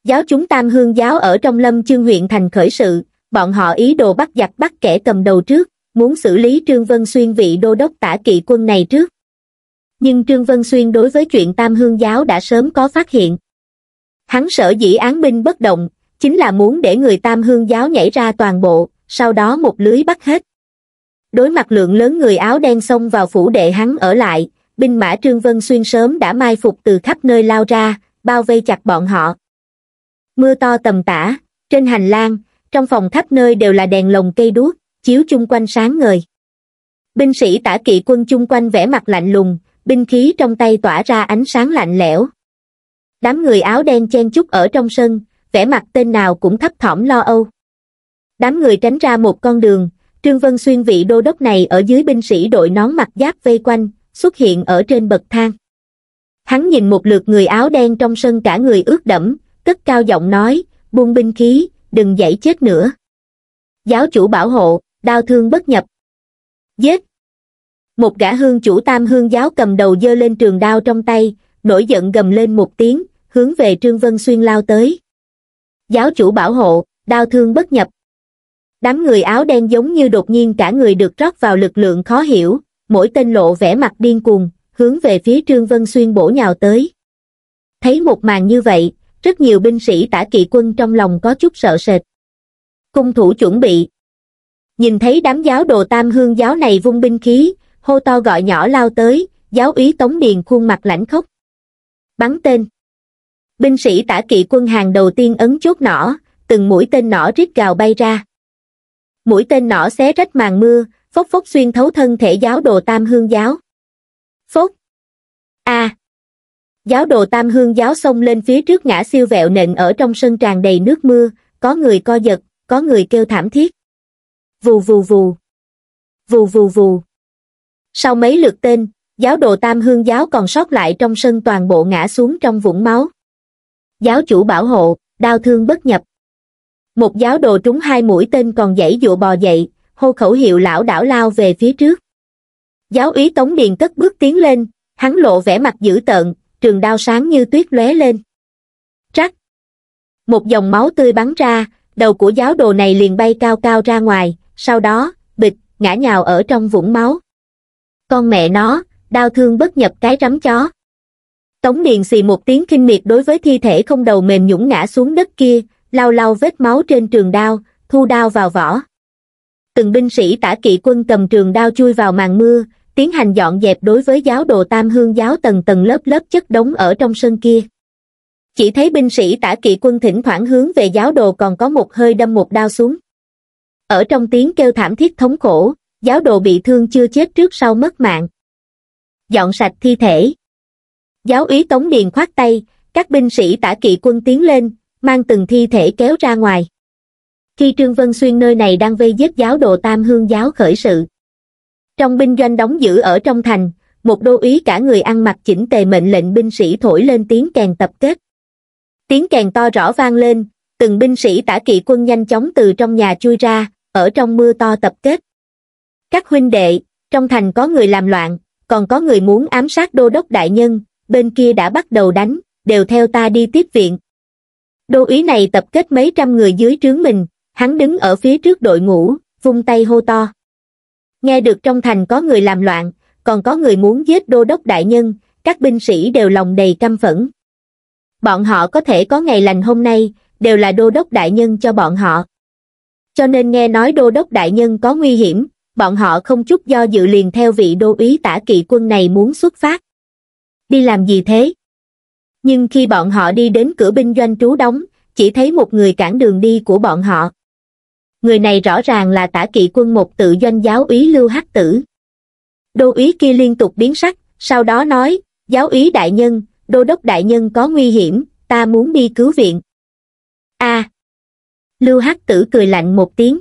Speaker 1: Giáo chúng Tam Hương giáo ở trong lâm chương huyện thành khởi sự, bọn họ ý đồ bắt giặc bắt kẻ cầm đầu trước, muốn xử lý Trương Vân Xuyên vị đô đốc tả kỵ quân này trước. Nhưng Trương Vân Xuyên đối với chuyện Tam Hương giáo đã sớm có phát hiện. Hắn sở dĩ án binh bất động, chính là muốn để người Tam Hương giáo nhảy ra toàn bộ, sau đó một lưới bắt hết. Đối mặt lượng lớn người áo đen xông vào phủ đệ hắn ở lại, binh mã Trương Vân Xuyên sớm đã mai phục từ khắp nơi lao ra, bao vây chặt bọn họ. Mưa to tầm tã, trên hành lang, trong phòng khắp nơi đều là đèn lồng cây đuốc, chiếu chung quanh sáng ngời. Binh sĩ tả kỵ quân chung quanh vẻ mặt lạnh lùng, binh khí trong tay tỏa ra ánh sáng lạnh lẽo. Đám người áo đen chen chúc ở trong sân, vẻ mặt tên nào cũng thấp thỏm lo âu. Đám người tránh ra một con đường, Trương Vân Xuyên vị đô đốc này ở dưới binh sĩ đội nón mặt giáp vây quanh, xuất hiện ở trên bậc thang. Hắn nhìn một lượt người áo đen trong sân cả người ướt đẫm, cất cao giọng nói, buông binh khí, đừng dãy chết nữa. Giáo chủ bảo hộ, đau thương bất nhập. Giết! Một gã hương chủ tam hương giáo cầm đầu dơ lên trường đao trong tay, nổi giận gầm lên một tiếng, hướng về Trương Vân Xuyên lao tới. Giáo chủ bảo hộ, đau thương bất nhập. Đám người áo đen giống như đột nhiên cả người được rót vào lực lượng khó hiểu, mỗi tên lộ vẻ mặt điên cuồng, hướng về phía Trương Vân Xuyên bổ nhào tới. Thấy một màn như vậy, rất nhiều binh sĩ tả kỵ quân trong lòng có chút sợ sệt. Cung thủ chuẩn bị. Nhìn thấy đám giáo đồ tam hương giáo này vung binh khí, hô to gọi nhỏ lao tới, giáo úy Tống Điền khuôn mặt lãnh khốc. Bắn tên. Binh sĩ tả kỵ quân hàng đầu tiên ấn chốt nỏ, từng mũi tên nỏ rít gào bay ra. Mũi tên nỏ xé rách màn mưa, phốc phốc xuyên thấu thân thể giáo đồ tam hương giáo. Phốc! A! À. Giáo đồ tam hương giáo xông lên phía trước ngã siêu vẹo nện ở trong sân tràn đầy nước mưa, có người co giật, có người kêu thảm thiết. Vù vù vù! Vù vù vù! Sau mấy lượt tên, giáo đồ tam hương giáo còn sót lại trong sân toàn bộ ngã xuống trong vũng máu. Giáo chủ bảo hộ, đau thương bất nhập. Một giáo đồ trúng hai mũi tên còn dãy dụa bò dậy, hô khẩu hiệu lão đảo lao về phía trước. Giáo úy Tống Điền cất bước tiến lên, hắn lộ vẻ mặt dữ tợn, trường đao sáng như tuyết lóe lên. Rắc! Một dòng máu tươi bắn ra, đầu của giáo đồ này liền bay cao cao ra ngoài, sau đó, bịch, ngã nhào ở trong vũng máu. Con mẹ nó, đau thương bất nhập cái rắm chó. Tống Điền xì một tiếng kinh miệt đối với thi thể không đầu mềm nhũng ngã xuống đất kia, lau lau vết máu trên trường đao, thu đao vào vỏ từng binh sĩ tả kỵ quân cầm trường đao chui vào màn mưa tiến hành dọn dẹp đối với giáo đồ tam hương giáo tầng tầng lớp lớp chất đống ở trong sân kia chỉ thấy binh sĩ tả kỵ quân thỉnh thoảng hướng về giáo đồ còn có một hơi đâm một đao xuống ở trong tiếng kêu thảm thiết thống khổ giáo đồ bị thương chưa chết trước sau mất mạng dọn sạch thi thể giáo úy tống điền khoát tay các binh sĩ tả kỵ quân tiến lên mang từng thi thể kéo ra ngoài khi Trương Vân Xuyên nơi này đang vây giết giáo đồ Tam Hương giáo khởi sự. Trong binh doanh đóng giữ ở trong thành, một đô úy cả người ăn mặc chỉnh tề mệnh lệnh binh sĩ thổi lên tiếng kèn tập kết. Tiếng kèn to rõ vang lên, từng binh sĩ tả kỵ quân nhanh chóng từ trong nhà chui ra, ở trong mưa to tập kết. Các huynh đệ, trong thành có người làm loạn, còn có người muốn ám sát đô đốc đại nhân, bên kia đã bắt đầu đánh, đều theo ta đi tiếp viện. Đô úy này tập kết mấy trăm người dưới trướng mình, Hắn đứng ở phía trước đội ngũ, vung tay hô to. Nghe được trong thành có người làm loạn, còn có người muốn giết đô đốc đại nhân, các binh sĩ đều lòng đầy căm phẫn. Bọn họ có thể có ngày lành hôm nay, đều là đô đốc đại nhân cho bọn họ. Cho nên nghe nói đô đốc đại nhân có nguy hiểm, bọn họ không chút do dự liền theo vị đô úy tả kỵ quân này muốn xuất phát. Đi làm gì thế? Nhưng khi bọn họ đi đến cửa binh doanh trú đóng, chỉ thấy một người cản đường đi của bọn họ người này rõ ràng là tả kỵ quân một tự doanh giáo úy lưu hắc tử đô úy kia liên tục biến sắc sau đó nói giáo úy đại nhân đô đốc đại nhân có nguy hiểm ta muốn đi cứu viện a lưu hắc tử cười lạnh một tiếng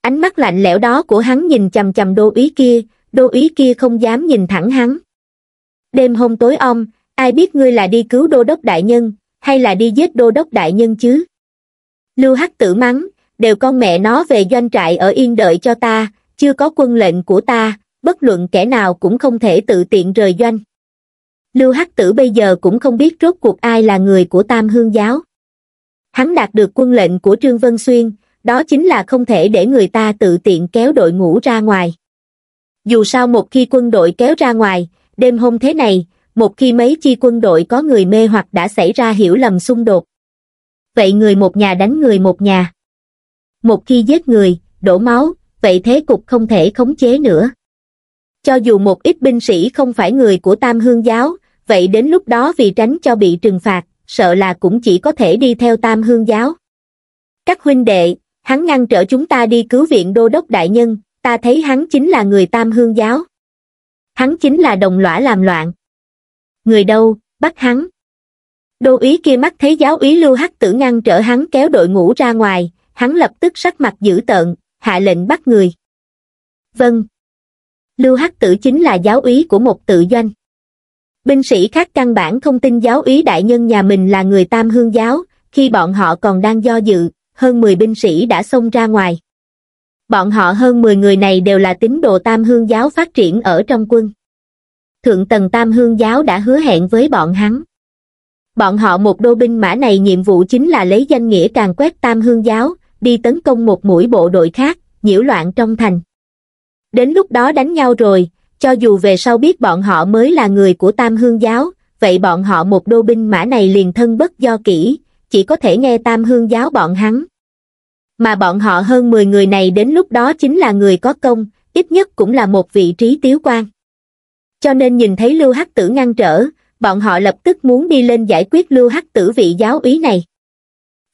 Speaker 1: ánh mắt lạnh lẽo đó của hắn nhìn chằm chằm đô úy kia đô úy kia không dám nhìn thẳng hắn đêm hôm tối om ai biết ngươi là đi cứu đô đốc đại nhân hay là đi giết đô đốc đại nhân chứ lưu hắc tử mắng đều con mẹ nó về doanh trại ở yên đợi cho ta chưa có quân lệnh của ta bất luận kẻ nào cũng không thể tự tiện rời doanh lưu hắc tử bây giờ cũng không biết rốt cuộc ai là người của tam hương giáo hắn đạt được quân lệnh của trương vân xuyên đó chính là không thể để người ta tự tiện kéo đội ngũ ra ngoài dù sao một khi quân đội kéo ra ngoài đêm hôm thế này một khi mấy chi quân đội có người mê hoặc đã xảy ra hiểu lầm xung đột vậy người một nhà đánh người một nhà một khi giết người, đổ máu, vậy thế cục không thể khống chế nữa. Cho dù một ít binh sĩ không phải người của Tam Hương Giáo, vậy đến lúc đó vì tránh cho bị trừng phạt, sợ là cũng chỉ có thể đi theo Tam Hương Giáo. Các huynh đệ, hắn ngăn trở chúng ta đi cứu viện đô đốc đại nhân, ta thấy hắn chính là người Tam Hương Giáo. Hắn chính là đồng lõa làm loạn. Người đâu, bắt hắn. Đô úy kia mắt thấy giáo úy lưu hắc tử ngăn trở hắn kéo đội ngũ ra ngoài, hắn lập tức sắc mặt dữ tợn, hạ lệnh bắt người. Vâng. Lưu Hắc Tử chính là giáo úy của một tự doanh. Binh sĩ khác căn bản không tin giáo úy đại nhân nhà mình là người Tam Hương giáo, khi bọn họ còn đang do dự, hơn 10 binh sĩ đã xông ra ngoài. Bọn họ hơn 10 người này đều là tín đồ Tam Hương giáo phát triển ở trong quân. Thượng tầng Tam Hương giáo đã hứa hẹn với bọn hắn. Bọn họ một đô binh mã này nhiệm vụ chính là lấy danh nghĩa càng quét Tam Hương giáo, đi tấn công một mũi bộ đội khác nhiễu loạn trong thành đến lúc đó đánh nhau rồi cho dù về sau biết bọn họ mới là người của tam hương giáo vậy bọn họ một đô binh mã này liền thân bất do kỹ chỉ có thể nghe tam hương giáo bọn hắn mà bọn họ hơn 10 người này đến lúc đó chính là người có công ít nhất cũng là một vị trí tiếu quan cho nên nhìn thấy lưu hắc tử ngăn trở bọn họ lập tức muốn đi lên giải quyết lưu hắc tử vị giáo úy này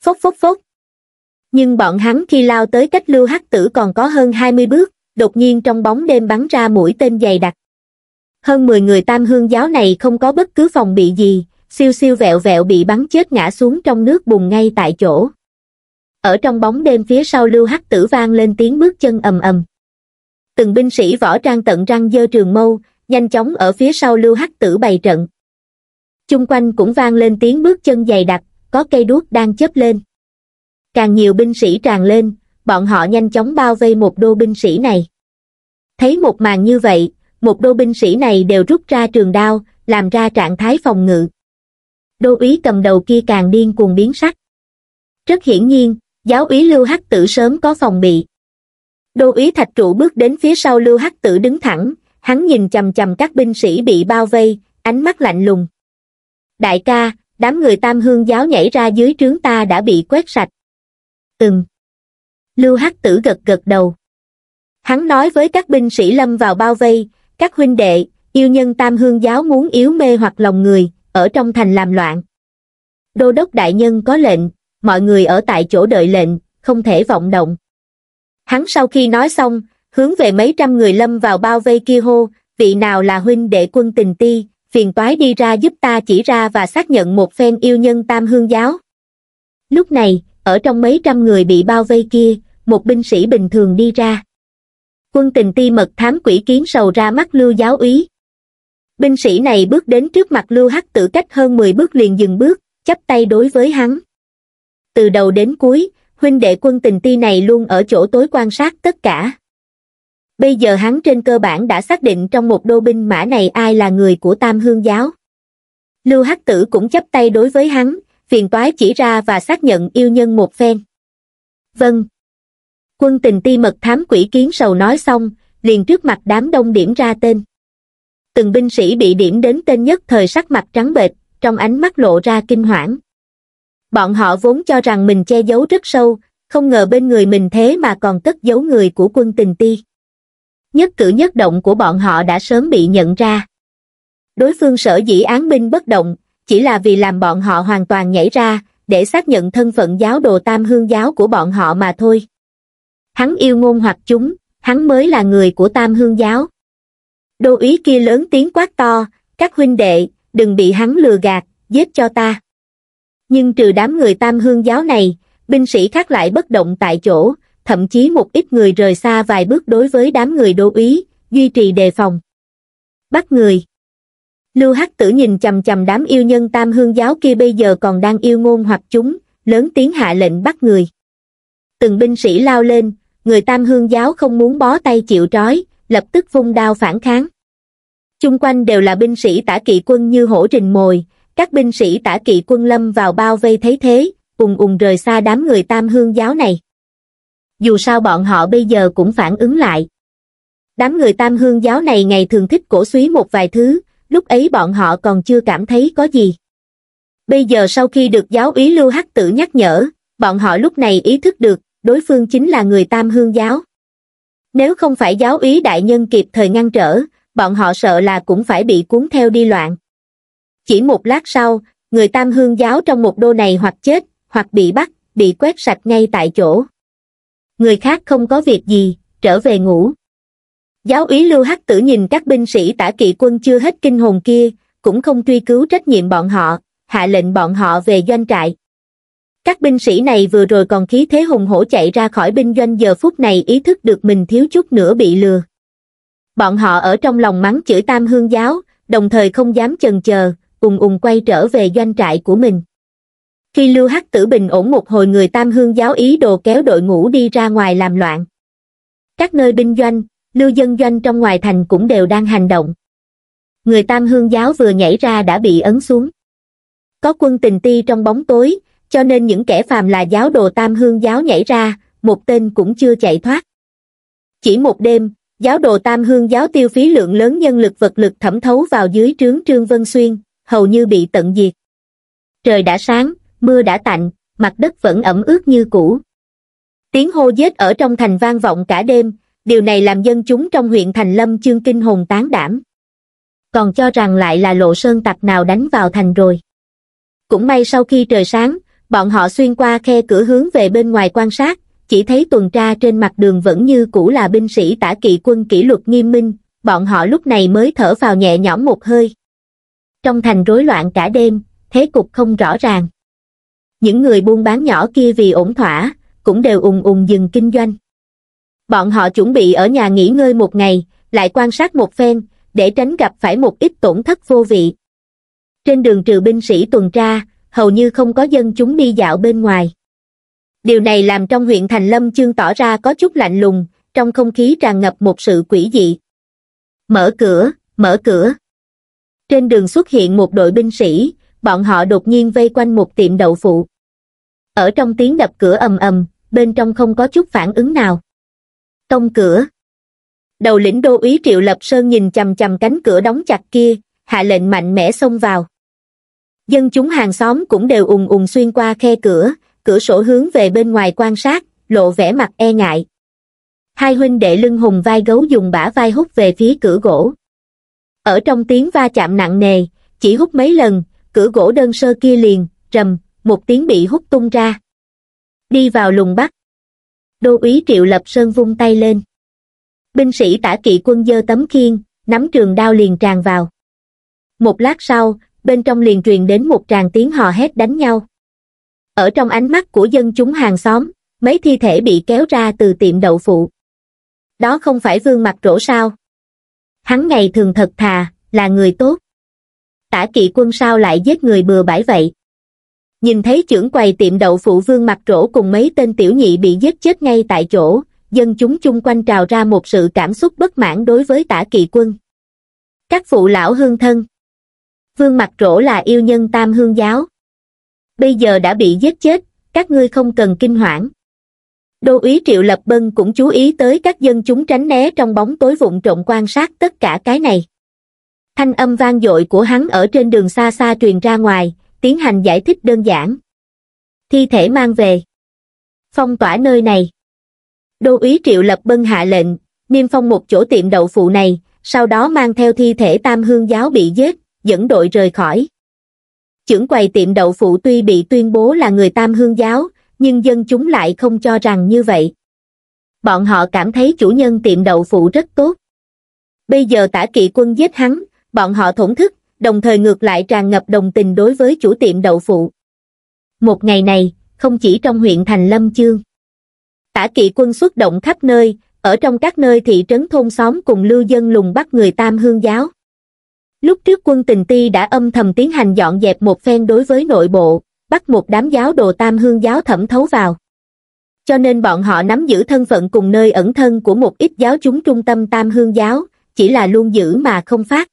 Speaker 1: phốc phốc phốc nhưng bọn hắn khi lao tới cách lưu hắc tử còn có hơn hai mươi bước đột nhiên trong bóng đêm bắn ra mũi tên dày đặc hơn mười người tam hương giáo này không có bất cứ phòng bị gì siêu siêu vẹo vẹo bị bắn chết ngã xuống trong nước bùn ngay tại chỗ ở trong bóng đêm phía sau lưu hắc tử vang lên tiếng bước chân ầm ầm từng binh sĩ võ trang tận răng dơ trường mâu nhanh chóng ở phía sau lưu hắc tử bày trận chung quanh cũng vang lên tiếng bước chân dày đặc có cây đuốc đang chớp lên Càng nhiều binh sĩ tràn lên, bọn họ nhanh chóng bao vây một đô binh sĩ này. Thấy một màn như vậy, một đô binh sĩ này đều rút ra trường đao, làm ra trạng thái phòng ngự. Đô úy cầm đầu kia càng điên cuồng biến sắc. Rất hiển nhiên, giáo úy Lưu Hắc Tử sớm có phòng bị. Đô úy Thạch Trụ bước đến phía sau Lưu Hắc Tử đứng thẳng, hắn nhìn chầm chầm các binh sĩ bị bao vây, ánh mắt lạnh lùng. Đại ca, đám người tam hương giáo nhảy ra dưới trướng ta đã bị quét sạch, từng lưu hắc tử gật gật đầu hắn nói với các binh sĩ lâm vào bao vây các huynh đệ yêu nhân tam hương giáo muốn yếu mê hoặc lòng người ở trong thành làm loạn đô đốc đại nhân có lệnh mọi người ở tại chỗ đợi lệnh không thể vọng động hắn sau khi nói xong hướng về mấy trăm người lâm vào bao vây kia hô vị nào là huynh đệ quân tình ti phiền toái đi ra giúp ta chỉ ra và xác nhận một phen yêu nhân tam hương giáo lúc này ở trong mấy trăm người bị bao vây kia một binh sĩ bình thường đi ra quân tình ti mật thám quỷ kiến sầu ra mắt lưu giáo úy binh sĩ này bước đến trước mặt lưu hắc tử cách hơn mười bước liền dừng bước chắp tay đối với hắn từ đầu đến cuối huynh đệ quân tình ti này luôn ở chỗ tối quan sát tất cả bây giờ hắn trên cơ bản đã xác định trong một đô binh mã này ai là người của tam hương giáo lưu hắc tử cũng chấp tay đối với hắn phiền toái chỉ ra và xác nhận yêu nhân một phen. Vâng. Quân tình ti mật thám quỷ kiến sầu nói xong, liền trước mặt đám đông điểm ra tên. Từng binh sĩ bị điểm đến tên nhất thời sắc mặt trắng bệch, trong ánh mắt lộ ra kinh hoảng. Bọn họ vốn cho rằng mình che giấu rất sâu, không ngờ bên người mình thế mà còn cất giấu người của quân tình ti. Nhất cử nhất động của bọn họ đã sớm bị nhận ra. Đối phương sở dĩ án binh bất động, chỉ là vì làm bọn họ hoàn toàn nhảy ra, để xác nhận thân phận giáo đồ tam hương giáo của bọn họ mà thôi. Hắn yêu ngôn hoặc chúng, hắn mới là người của tam hương giáo. Đô ý kia lớn tiếng quát to, các huynh đệ, đừng bị hắn lừa gạt, giết cho ta. Nhưng trừ đám người tam hương giáo này, binh sĩ khác lại bất động tại chỗ, thậm chí một ít người rời xa vài bước đối với đám người đô ý duy trì đề phòng. Bắt người lưu hắc tử nhìn chầm chầm đám yêu nhân tam hương giáo kia bây giờ còn đang yêu ngôn hoặc chúng lớn tiếng hạ lệnh bắt người từng binh sĩ lao lên người tam hương giáo không muốn bó tay chịu trói lập tức vung đao phản kháng chung quanh đều là binh sĩ tả kỵ quân như hổ rình mồi các binh sĩ tả kỵ quân lâm vào bao vây thấy thế ùng ùng rời xa đám người tam hương giáo này dù sao bọn họ bây giờ cũng phản ứng lại đám người tam hương giáo này ngày thường thích cổ suý một vài thứ lúc ấy bọn họ còn chưa cảm thấy có gì. Bây giờ sau khi được giáo úy Lưu Hắc Tử nhắc nhở, bọn họ lúc này ý thức được, đối phương chính là người Tam Hương giáo. Nếu không phải giáo úy đại nhân kịp thời ngăn trở, bọn họ sợ là cũng phải bị cuốn theo đi loạn. Chỉ một lát sau, người Tam Hương giáo trong một đô này hoặc chết, hoặc bị bắt, bị quét sạch ngay tại chỗ. Người khác không có việc gì, trở về ngủ giáo úy lưu hắc tử nhìn các binh sĩ tả kỵ quân chưa hết kinh hồn kia cũng không truy cứu trách nhiệm bọn họ hạ lệnh bọn họ về doanh trại các binh sĩ này vừa rồi còn khí thế hùng hổ chạy ra khỏi binh doanh giờ phút này ý thức được mình thiếu chút nữa bị lừa bọn họ ở trong lòng mắng chửi tam hương giáo đồng thời không dám chần chờ ùng ùng quay trở về doanh trại của mình khi lưu hắc tử bình ổn một hồi người tam hương giáo ý đồ kéo đội ngũ đi ra ngoài làm loạn các nơi binh doanh lưu dân doanh trong ngoài thành cũng đều đang hành động. Người tam hương giáo vừa nhảy ra đã bị ấn xuống. Có quân tình ti trong bóng tối, cho nên những kẻ phàm là giáo đồ tam hương giáo nhảy ra, một tên cũng chưa chạy thoát. Chỉ một đêm, giáo đồ tam hương giáo tiêu phí lượng lớn nhân lực vật lực thẩm thấu vào dưới trướng Trương Vân Xuyên, hầu như bị tận diệt. Trời đã sáng, mưa đã tạnh, mặt đất vẫn ẩm ướt như cũ. Tiếng hô giết ở trong thành vang vọng cả đêm, điều này làm dân chúng trong huyện Thành Lâm chương kinh hồn tán đảm. Còn cho rằng lại là lộ sơn tặc nào đánh vào thành rồi. Cũng may sau khi trời sáng, bọn họ xuyên qua khe cửa hướng về bên ngoài quan sát, chỉ thấy tuần tra trên mặt đường vẫn như cũ là binh sĩ tả kỵ quân kỷ luật nghiêm minh, bọn họ lúc này mới thở vào nhẹ nhõm một hơi. Trong thành rối loạn cả đêm, thế cục không rõ ràng. Những người buôn bán nhỏ kia vì ổn thỏa, cũng đều ùng ùng dừng kinh doanh bọn họ chuẩn bị ở nhà nghỉ ngơi một ngày, lại quan sát một phen, để tránh gặp phải một ít tổn thất vô vị. Trên đường trừ binh sĩ tuần tra, hầu như không có dân chúng đi dạo bên ngoài. Điều này làm trong huyện Thành Lâm Chương tỏ ra có chút lạnh lùng, trong không khí tràn ngập một sự quỷ dị. Mở cửa, mở cửa. Trên đường xuất hiện một đội binh sĩ, bọn họ đột nhiên vây quanh một tiệm đậu phụ. Ở trong tiếng đập cửa ầm ầm, bên trong không có chút phản ứng nào tông cửa đầu lĩnh đô úy triệu lập sơn nhìn chầm chầm cánh cửa đóng chặt kia hạ lệnh mạnh mẽ xông vào dân chúng hàng xóm cũng đều ùng ùng xuyên qua khe cửa cửa sổ hướng về bên ngoài quan sát lộ vẻ mặt e ngại hai huynh đệ lưng hùng vai gấu dùng bả vai hút về phía cửa gỗ ở trong tiếng va chạm nặng nề chỉ hút mấy lần cửa gỗ đơn sơ kia liền rầm một tiếng bị hút tung ra đi vào lùng bắt đô úy Triệu Lập Sơn vung tay lên. Binh sĩ tả kỵ quân dơ tấm khiên, nắm trường đao liền tràn vào. Một lát sau, bên trong liền truyền đến một tràng tiếng hò hét đánh nhau. Ở trong ánh mắt của dân chúng hàng xóm, mấy thi thể bị kéo ra từ tiệm đậu phụ. Đó không phải vương mặt rỗ sao? Hắn ngày thường thật thà, là người tốt. Tả kỵ quân sao lại giết người bừa bãi vậy? nhìn thấy trưởng quầy tiệm đậu phụ vương mặt rỗ cùng mấy tên tiểu nhị bị giết chết ngay tại chỗ dân chúng chung quanh trào ra một sự cảm xúc bất mãn đối với tả kỳ quân các phụ lão hương thân vương mặt rỗ là yêu nhân tam hương giáo bây giờ đã bị giết chết các ngươi không cần kinh hoảng đô úy triệu lập bân cũng chú ý tới các dân chúng tránh né trong bóng tối vụn trộm quan sát tất cả cái này thanh âm vang dội của hắn ở trên đường xa xa truyền ra ngoài tiến hành giải thích đơn giản. Thi thể mang về. Phong tỏa nơi này. Đô úy Triệu Lập Bân hạ lệnh, niêm phong một chỗ tiệm đậu phụ này, sau đó mang theo thi thể tam hương giáo bị giết, dẫn đội rời khỏi. Chưởng quầy tiệm đậu phụ tuy bị tuyên bố là người tam hương giáo, nhưng dân chúng lại không cho rằng như vậy. Bọn họ cảm thấy chủ nhân tiệm đậu phụ rất tốt. Bây giờ tả kỵ quân giết hắn, bọn họ thổn thức, đồng thời ngược lại tràn ngập đồng tình đối với chủ tiệm đậu phụ. Một ngày này, không chỉ trong huyện Thành Lâm Chương. Tả kỵ quân xuất động khắp nơi, ở trong các nơi thị trấn thôn xóm cùng lưu dân lùng bắt người tam hương giáo. Lúc trước quân tình ti đã âm thầm tiến hành dọn dẹp một phen đối với nội bộ, bắt một đám giáo đồ tam hương giáo thẩm thấu vào. Cho nên bọn họ nắm giữ thân phận cùng nơi ẩn thân của một ít giáo chúng trung tâm tam hương giáo, chỉ là luôn giữ mà không phát.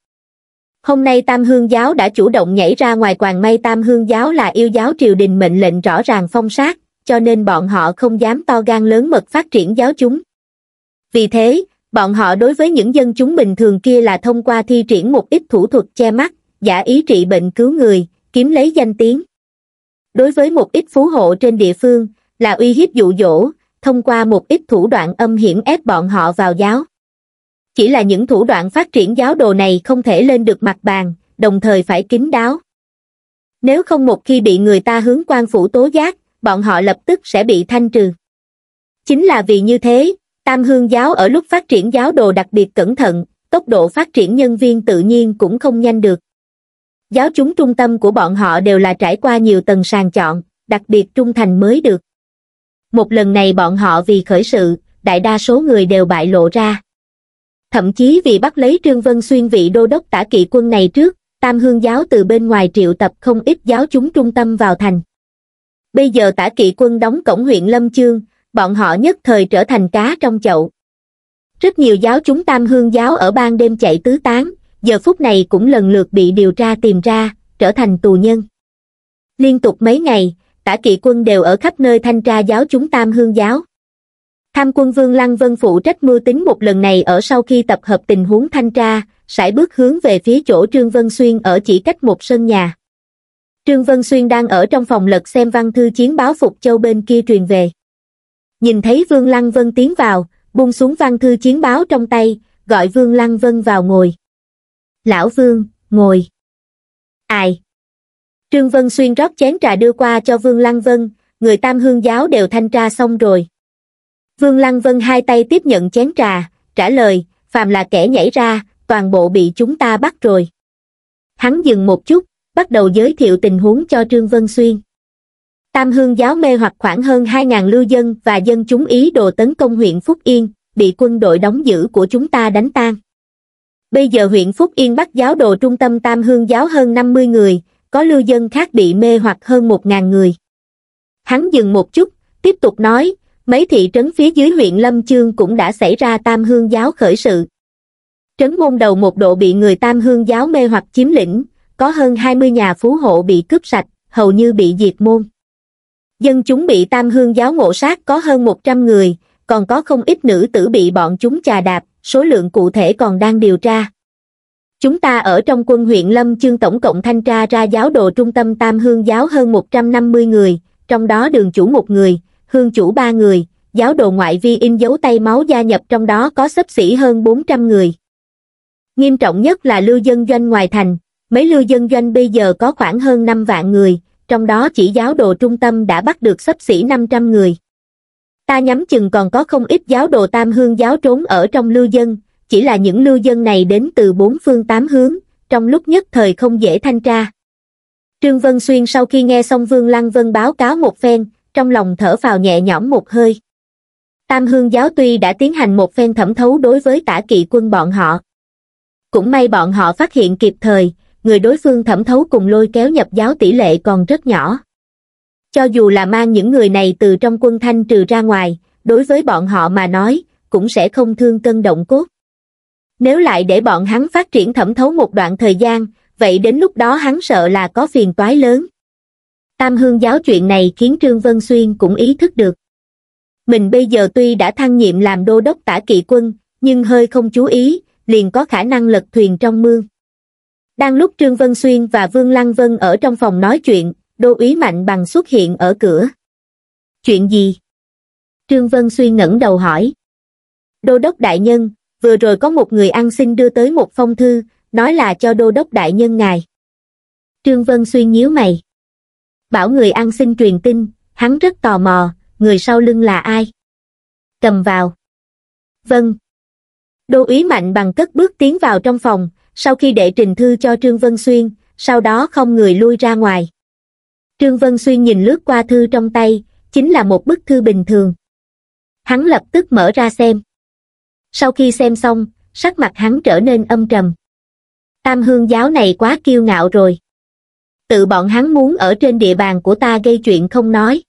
Speaker 1: Hôm nay Tam Hương Giáo đã chủ động nhảy ra ngoài quàng may Tam Hương Giáo là yêu giáo triều đình mệnh lệnh rõ ràng phong sát, cho nên bọn họ không dám to gan lớn mật phát triển giáo chúng. Vì thế, bọn họ đối với những dân chúng bình thường kia là thông qua thi triển một ít thủ thuật che mắt, giả ý trị bệnh cứu người, kiếm lấy danh tiếng. Đối với một ít phú hộ trên địa phương, là uy hiếp dụ dỗ, thông qua một ít thủ đoạn âm hiểm ép bọn họ vào giáo chỉ là những thủ đoạn phát triển giáo đồ này không thể lên được mặt bàn đồng thời phải kín đáo nếu không một khi bị người ta hướng quan phủ tố giác bọn họ lập tức sẽ bị thanh trừ chính là vì như thế tam hương giáo ở lúc phát triển giáo đồ đặc biệt cẩn thận tốc độ phát triển nhân viên tự nhiên cũng không nhanh được giáo chúng trung tâm của bọn họ đều là trải qua nhiều tầng sàng chọn đặc biệt trung thành mới được một lần này bọn họ vì khởi sự đại đa số người đều bại lộ ra Thậm chí vì bắt lấy Trương Vân Xuyên vị đô đốc tả kỵ quân này trước, Tam Hương giáo từ bên ngoài triệu tập không ít giáo chúng trung tâm vào thành. Bây giờ tả kỵ quân đóng cổng huyện Lâm Chương, bọn họ nhất thời trở thành cá trong chậu. Rất nhiều giáo chúng Tam Hương giáo ở ban đêm chạy tứ tán, giờ phút này cũng lần lượt bị điều tra tìm ra, trở thành tù nhân. Liên tục mấy ngày, tả kỵ quân đều ở khắp nơi thanh tra giáo chúng Tam Hương giáo. Tham quân Vương Lăng Vân phụ trách mưu tính một lần này ở sau khi tập hợp tình huống thanh tra, sải bước hướng về phía chỗ Trương Vân Xuyên ở chỉ cách một sân nhà. Trương Vân Xuyên đang ở trong phòng lật xem văn thư chiến báo Phục Châu bên kia truyền về. Nhìn thấy Vương Lăng Vân tiến vào, buông xuống văn thư chiến báo trong tay, gọi Vương Lăng Vân vào ngồi. Lão Vương, ngồi. Ai? Trương Vân Xuyên rót chén trà đưa qua cho Vương Lăng Vân, người tam hương giáo đều thanh tra xong rồi, vương lăng vân hai tay tiếp nhận chén trà trả lời phàm là kẻ nhảy ra toàn bộ bị chúng ta bắt rồi hắn dừng một chút bắt đầu giới thiệu tình huống cho trương vân xuyên tam hương giáo mê hoặc khoảng hơn hai ngàn lưu dân và dân chúng ý đồ tấn công huyện phúc yên bị quân đội đóng giữ của chúng ta đánh tan bây giờ huyện phúc yên bắt giáo đồ trung tâm tam hương giáo hơn năm mươi người có lưu dân khác bị mê hoặc hơn một ngàn người hắn dừng một chút tiếp tục nói Mấy thị trấn phía dưới huyện Lâm Chương cũng đã xảy ra tam hương giáo khởi sự. Trấn môn đầu một độ bị người tam hương giáo mê hoặc chiếm lĩnh, có hơn 20 nhà phú hộ bị cướp sạch, hầu như bị diệt môn. Dân chúng bị tam hương giáo ngộ sát có hơn 100 người, còn có không ít nữ tử bị bọn chúng chà đạp, số lượng cụ thể còn đang điều tra. Chúng ta ở trong quân huyện Lâm Chương tổng cộng thanh tra ra giáo đồ trung tâm Tam Hương giáo hơn 150 người, trong đó đường chủ một người, hương chủ ba người, giáo đồ ngoại vi in dấu tay máu gia nhập trong đó có sấp xỉ hơn 400 người. Nghiêm trọng nhất là lưu dân doanh ngoài thành, mấy lưu dân doanh bây giờ có khoảng hơn 5 vạn người, trong đó chỉ giáo đồ trung tâm đã bắt được xấp xỉ 500 người. Ta nhắm chừng còn có không ít giáo đồ tam hương giáo trốn ở trong lưu dân, chỉ là những lưu dân này đến từ bốn phương tám hướng, trong lúc nhất thời không dễ thanh tra. Trương Vân Xuyên sau khi nghe xong Vương Lăng Vân báo cáo một phen, trong lòng thở vào nhẹ nhõm một hơi tam hương giáo tuy đã tiến hành một phen thẩm thấu đối với tả kỵ quân bọn họ cũng may bọn họ phát hiện kịp thời người đối phương thẩm thấu cùng lôi kéo nhập giáo tỷ lệ còn rất nhỏ cho dù là mang những người này từ trong quân thanh trừ ra ngoài đối với bọn họ mà nói cũng sẽ không thương cân động cốt nếu lại để bọn hắn phát triển thẩm thấu một đoạn thời gian vậy đến lúc đó hắn sợ là có phiền toái lớn tam hương giáo chuyện này khiến Trương Vân Xuyên cũng ý thức được. Mình bây giờ tuy đã thăng nhiệm làm đô đốc tả kỵ quân, nhưng hơi không chú ý, liền có khả năng lật thuyền trong mương. Đang lúc Trương Vân Xuyên và Vương Lăng Vân ở trong phòng nói chuyện, đô úy Mạnh Bằng xuất hiện ở cửa. Chuyện gì? Trương Vân Xuyên ngẩng đầu hỏi. Đô đốc đại nhân, vừa rồi có một người ăn xin đưa tới một phong thư, nói là cho đô đốc đại nhân ngài. Trương Vân Xuyên nhíu mày bảo người ăn xin truyền tin, hắn rất tò mò, người sau lưng là ai? Cầm vào. Vâng. Đô úy mạnh bằng cất bước tiến vào trong phòng, sau khi đệ trình thư cho Trương Vân Xuyên, sau đó không người lui ra ngoài. Trương Vân Xuyên nhìn lướt qua thư trong tay, chính là một bức thư bình thường. Hắn lập tức mở ra xem. Sau khi xem xong, sắc mặt hắn trở nên âm trầm. Tam hương giáo này quá kiêu ngạo rồi tự bọn hắn muốn ở trên địa bàn của ta gây chuyện không nói.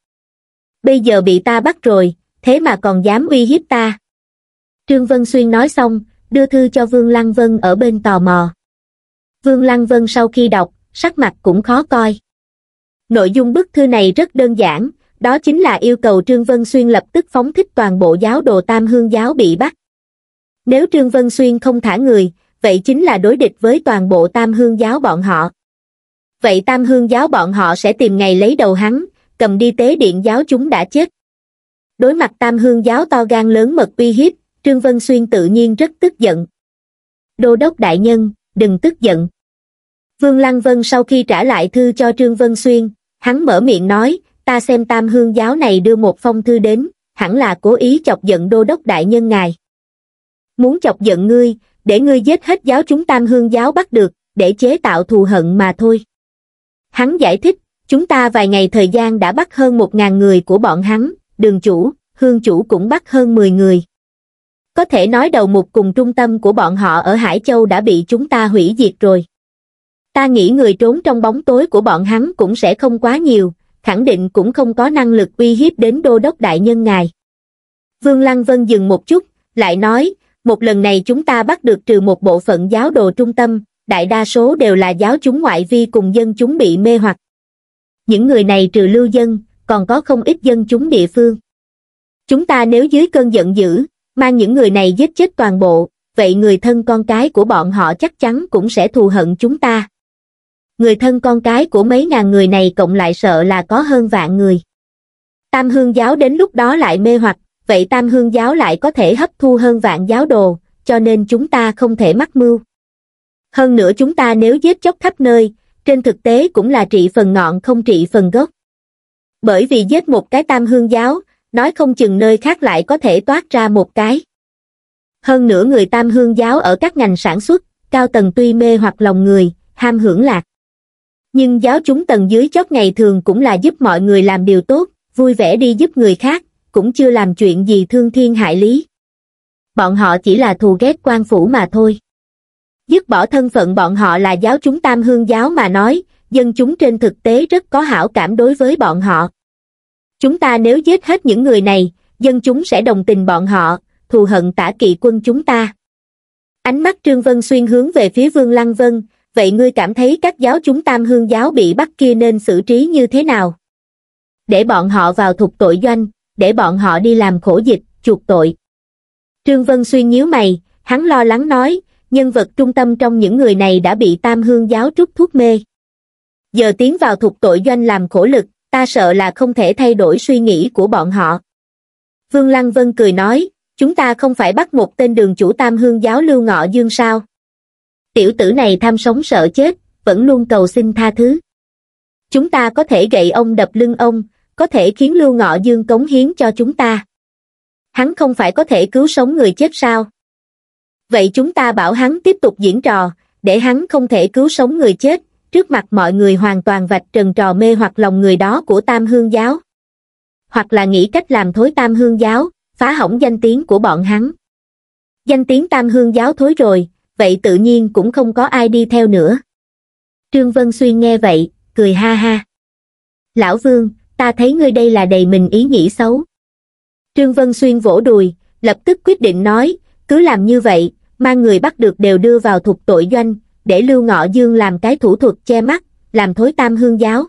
Speaker 1: Bây giờ bị ta bắt rồi, thế mà còn dám uy hiếp ta. Trương Vân Xuyên nói xong, đưa thư cho Vương Lăng Vân ở bên tò mò. Vương Lăng Vân sau khi đọc, sắc mặt cũng khó coi. Nội dung bức thư này rất đơn giản, đó chính là yêu cầu Trương Vân Xuyên lập tức phóng thích toàn bộ giáo đồ tam hương giáo bị bắt. Nếu Trương Vân Xuyên không thả người, vậy chính là đối địch với toàn bộ tam hương giáo bọn họ vậy tam hương giáo bọn họ sẽ tìm ngày lấy đầu hắn cầm đi tế điện giáo chúng đã chết đối mặt tam hương giáo to gan lớn mật uy hiếp trương vân xuyên tự nhiên rất tức giận đô đốc đại nhân đừng tức giận vương lăng vân sau khi trả lại thư cho trương vân xuyên hắn mở miệng nói ta xem tam hương giáo này đưa một phong thư đến hẳn là cố ý chọc giận đô đốc đại nhân ngài muốn chọc giận ngươi để ngươi giết hết giáo chúng tam hương giáo bắt được để chế tạo thù hận mà thôi Hắn giải thích, chúng ta vài ngày thời gian đã bắt hơn 1.000 người của bọn hắn, đường chủ, hương chủ cũng bắt hơn 10 người. Có thể nói đầu mục cùng trung tâm của bọn họ ở Hải Châu đã bị chúng ta hủy diệt rồi. Ta nghĩ người trốn trong bóng tối của bọn hắn cũng sẽ không quá nhiều, khẳng định cũng không có năng lực uy hiếp đến đô đốc đại nhân ngài. Vương Lăng Vân dừng một chút, lại nói, một lần này chúng ta bắt được trừ một bộ phận giáo đồ trung tâm, đại đa số đều là giáo chúng ngoại vi cùng dân chúng bị mê hoặc những người này trừ lưu dân còn có không ít dân chúng địa phương chúng ta nếu dưới cơn giận dữ mang những người này giết chết toàn bộ vậy người thân con cái của bọn họ chắc chắn cũng sẽ thù hận chúng ta người thân con cái của mấy ngàn người này cộng lại sợ là có hơn vạn người tam hương giáo đến lúc đó lại mê hoặc vậy tam hương giáo lại có thể hấp thu hơn vạn giáo đồ cho nên chúng ta không thể mắc mưu hơn nữa chúng ta nếu giết chóc khắp nơi trên thực tế cũng là trị phần ngọn không trị phần gốc bởi vì giết một cái tam hương giáo nói không chừng nơi khác lại có thể toát ra một cái hơn nữa người tam hương giáo ở các ngành sản xuất cao tầng tuy mê hoặc lòng người ham hưởng lạc nhưng giáo chúng tầng dưới chót ngày thường cũng là giúp mọi người làm điều tốt vui vẻ đi giúp người khác cũng chưa làm chuyện gì thương thiên hại lý bọn họ chỉ là thù ghét quan phủ mà thôi dứt bỏ thân phận bọn họ là giáo chúng tam hương giáo mà nói, dân chúng trên thực tế rất có hảo cảm đối với bọn họ. Chúng ta nếu giết hết những người này, dân chúng sẽ đồng tình bọn họ, thù hận tả kỵ quân chúng ta. Ánh mắt Trương Vân Xuyên hướng về phía Vương Lăng Vân, vậy ngươi cảm thấy các giáo chúng tam hương giáo bị bắt kia nên xử trí như thế nào? Để bọn họ vào thục tội doanh, để bọn họ đi làm khổ dịch, chuộc tội. Trương Vân Xuyên nhíu mày, hắn lo lắng nói, nhân vật trung tâm trong những người này đã bị tam hương giáo trúc thuốc mê giờ tiến vào thuộc tội doanh làm khổ lực ta sợ là không thể thay đổi suy nghĩ của bọn họ vương lăng vân cười nói chúng ta không phải bắt một tên đường chủ tam hương giáo lưu ngọ dương sao tiểu tử này tham sống sợ chết vẫn luôn cầu xin tha thứ chúng ta có thể gậy ông đập lưng ông có thể khiến lưu ngọ dương cống hiến cho chúng ta hắn không phải có thể cứu sống người chết sao vậy chúng ta bảo hắn tiếp tục diễn trò để hắn không thể cứu sống người chết trước mặt mọi người hoàn toàn vạch trần trò mê hoặc lòng người đó của tam hương giáo hoặc là nghĩ cách làm thối tam hương giáo phá hỏng danh tiếng của bọn hắn danh tiếng tam hương giáo thối rồi vậy tự nhiên cũng không có ai đi theo nữa trương vân xuyên nghe vậy cười ha ha lão vương ta thấy ngươi đây là đầy mình ý nghĩ xấu trương vân xuyên vỗ đùi lập tức quyết định nói cứ làm như vậy mang người bắt được đều đưa vào thuộc tội doanh, để Lưu Ngọ Dương làm cái thủ thuật che mắt, làm thối tam hương giáo.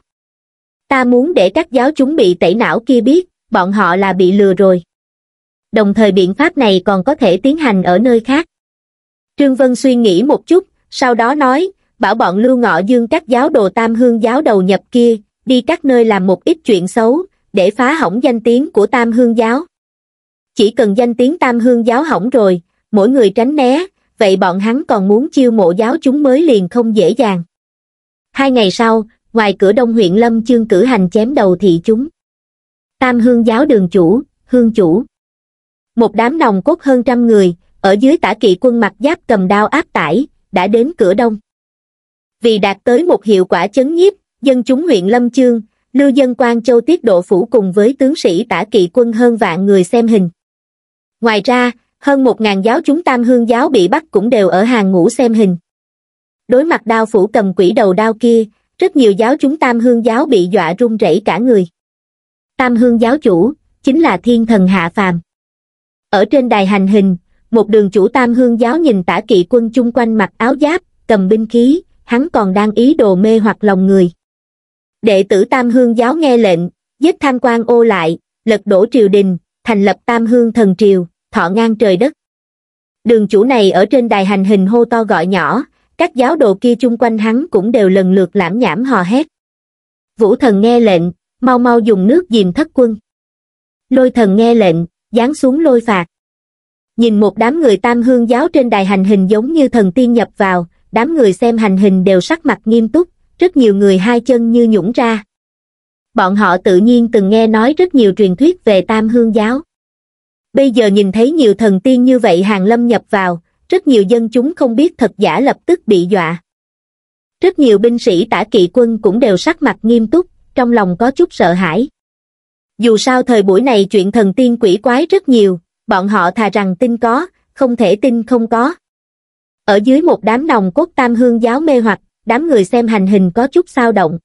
Speaker 1: Ta muốn để các giáo chúng bị tẩy não kia biết, bọn họ là bị lừa rồi. Đồng thời biện pháp này còn có thể tiến hành ở nơi khác. Trương Vân suy nghĩ một chút, sau đó nói, bảo bọn Lưu Ngọ Dương các giáo đồ tam hương giáo đầu nhập kia, đi các nơi làm một ít chuyện xấu, để phá hỏng danh tiếng của tam hương giáo. Chỉ cần danh tiếng tam hương giáo hỏng rồi, mỗi người tránh né, vậy bọn hắn còn muốn chiêu mộ giáo chúng mới liền không dễ dàng. Hai ngày sau, ngoài cửa đông huyện Lâm Chương cử hành chém đầu thị chúng. Tam hương giáo đường chủ, hương chủ. Một đám nòng cốt hơn trăm người, ở dưới tả kỵ quân mặt giáp cầm đao áp tải, đã đến cửa đông. Vì đạt tới một hiệu quả chấn nhiếp, dân chúng huyện Lâm Chương, lưu dân quan châu tiết độ phủ cùng với tướng sĩ tả kỵ quân hơn vạn người xem hình. Ngoài ra, hơn một ngàn giáo chúng tam hương giáo bị bắt cũng đều ở hàng ngũ xem hình đối mặt đao phủ cầm quỷ đầu đao kia rất nhiều giáo chúng tam hương giáo bị dọa run rẩy cả người tam hương giáo chủ chính là thiên thần hạ phàm ở trên đài hành hình một đường chủ tam hương giáo nhìn tả kỵ quân chung quanh mặc áo giáp cầm binh khí hắn còn đang ý đồ mê hoặc lòng người đệ tử tam hương giáo nghe lệnh giết tham quan ô lại lật đổ triều đình thành lập tam hương thần triều thọ ngang trời đất. Đường chủ này ở trên đài hành hình hô to gọi nhỏ, các giáo đồ kia chung quanh hắn cũng đều lần lượt lãm nhảm hò hét. Vũ thần nghe lệnh, mau mau dùng nước dìm thất quân. Lôi thần nghe lệnh, giáng xuống lôi phạt. Nhìn một đám người tam hương giáo trên đài hành hình giống như thần tiên nhập vào, đám người xem hành hình đều sắc mặt nghiêm túc, rất nhiều người hai chân như nhũng ra. Bọn họ tự nhiên từng nghe nói rất nhiều truyền thuyết về tam hương giáo bây giờ nhìn thấy nhiều thần tiên như vậy hàng lâm nhập vào, rất nhiều dân chúng không biết thật giả lập tức bị dọa. Rất nhiều binh sĩ tả kỵ quân cũng đều sắc mặt nghiêm túc, trong lòng có chút sợ hãi. Dù sao thời buổi này chuyện thần tiên quỷ quái rất nhiều, bọn họ thà rằng tin có, không thể tin không có. Ở dưới một đám nồng cốt tam hương giáo mê hoặc, đám người xem hành hình có chút sao động.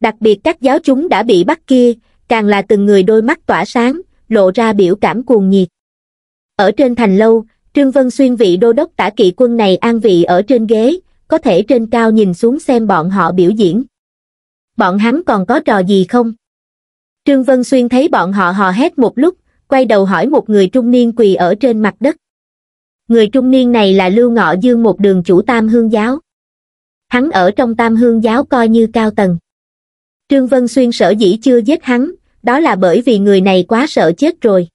Speaker 1: Đặc biệt các giáo chúng đã bị bắt kia, càng là từng người đôi mắt tỏa sáng, lộ ra biểu cảm cuồng nhiệt. Ở trên thành lâu, Trương Vân Xuyên vị đô đốc tả kỵ quân này an vị ở trên ghế, có thể trên cao nhìn xuống xem bọn họ biểu diễn. Bọn hắn còn có trò gì không? Trương Vân Xuyên thấy bọn họ hò hét một lúc, quay đầu hỏi một người trung niên quỳ ở trên mặt đất. Người trung niên này là Lưu Ngọ Dương một đường chủ tam hương giáo. Hắn ở trong tam hương giáo coi như cao tầng. Trương Vân Xuyên sở dĩ chưa giết hắn, đó là bởi vì người này quá sợ chết rồi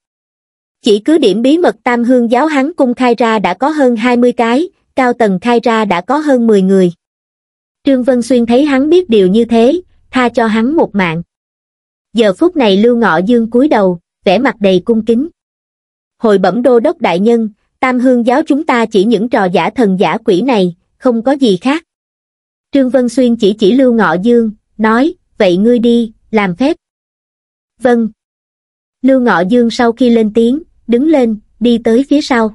Speaker 1: chỉ cứ điểm bí mật tam hương giáo hắn cung khai ra đã có hơn hai mươi cái cao tầng khai ra đã có hơn mười người trương vân xuyên thấy hắn biết điều như thế tha cho hắn một mạng giờ phút này lưu ngọ dương cúi đầu vẻ mặt đầy cung kính hồi bẩm đô đốc đại nhân tam hương giáo chúng ta chỉ những trò giả thần giả quỷ này không có gì khác trương vân xuyên chỉ chỉ lưu ngọ dương nói vậy ngươi đi làm phép Vâng. Lưu Ngọ Dương sau khi lên tiếng, đứng lên, đi tới phía sau.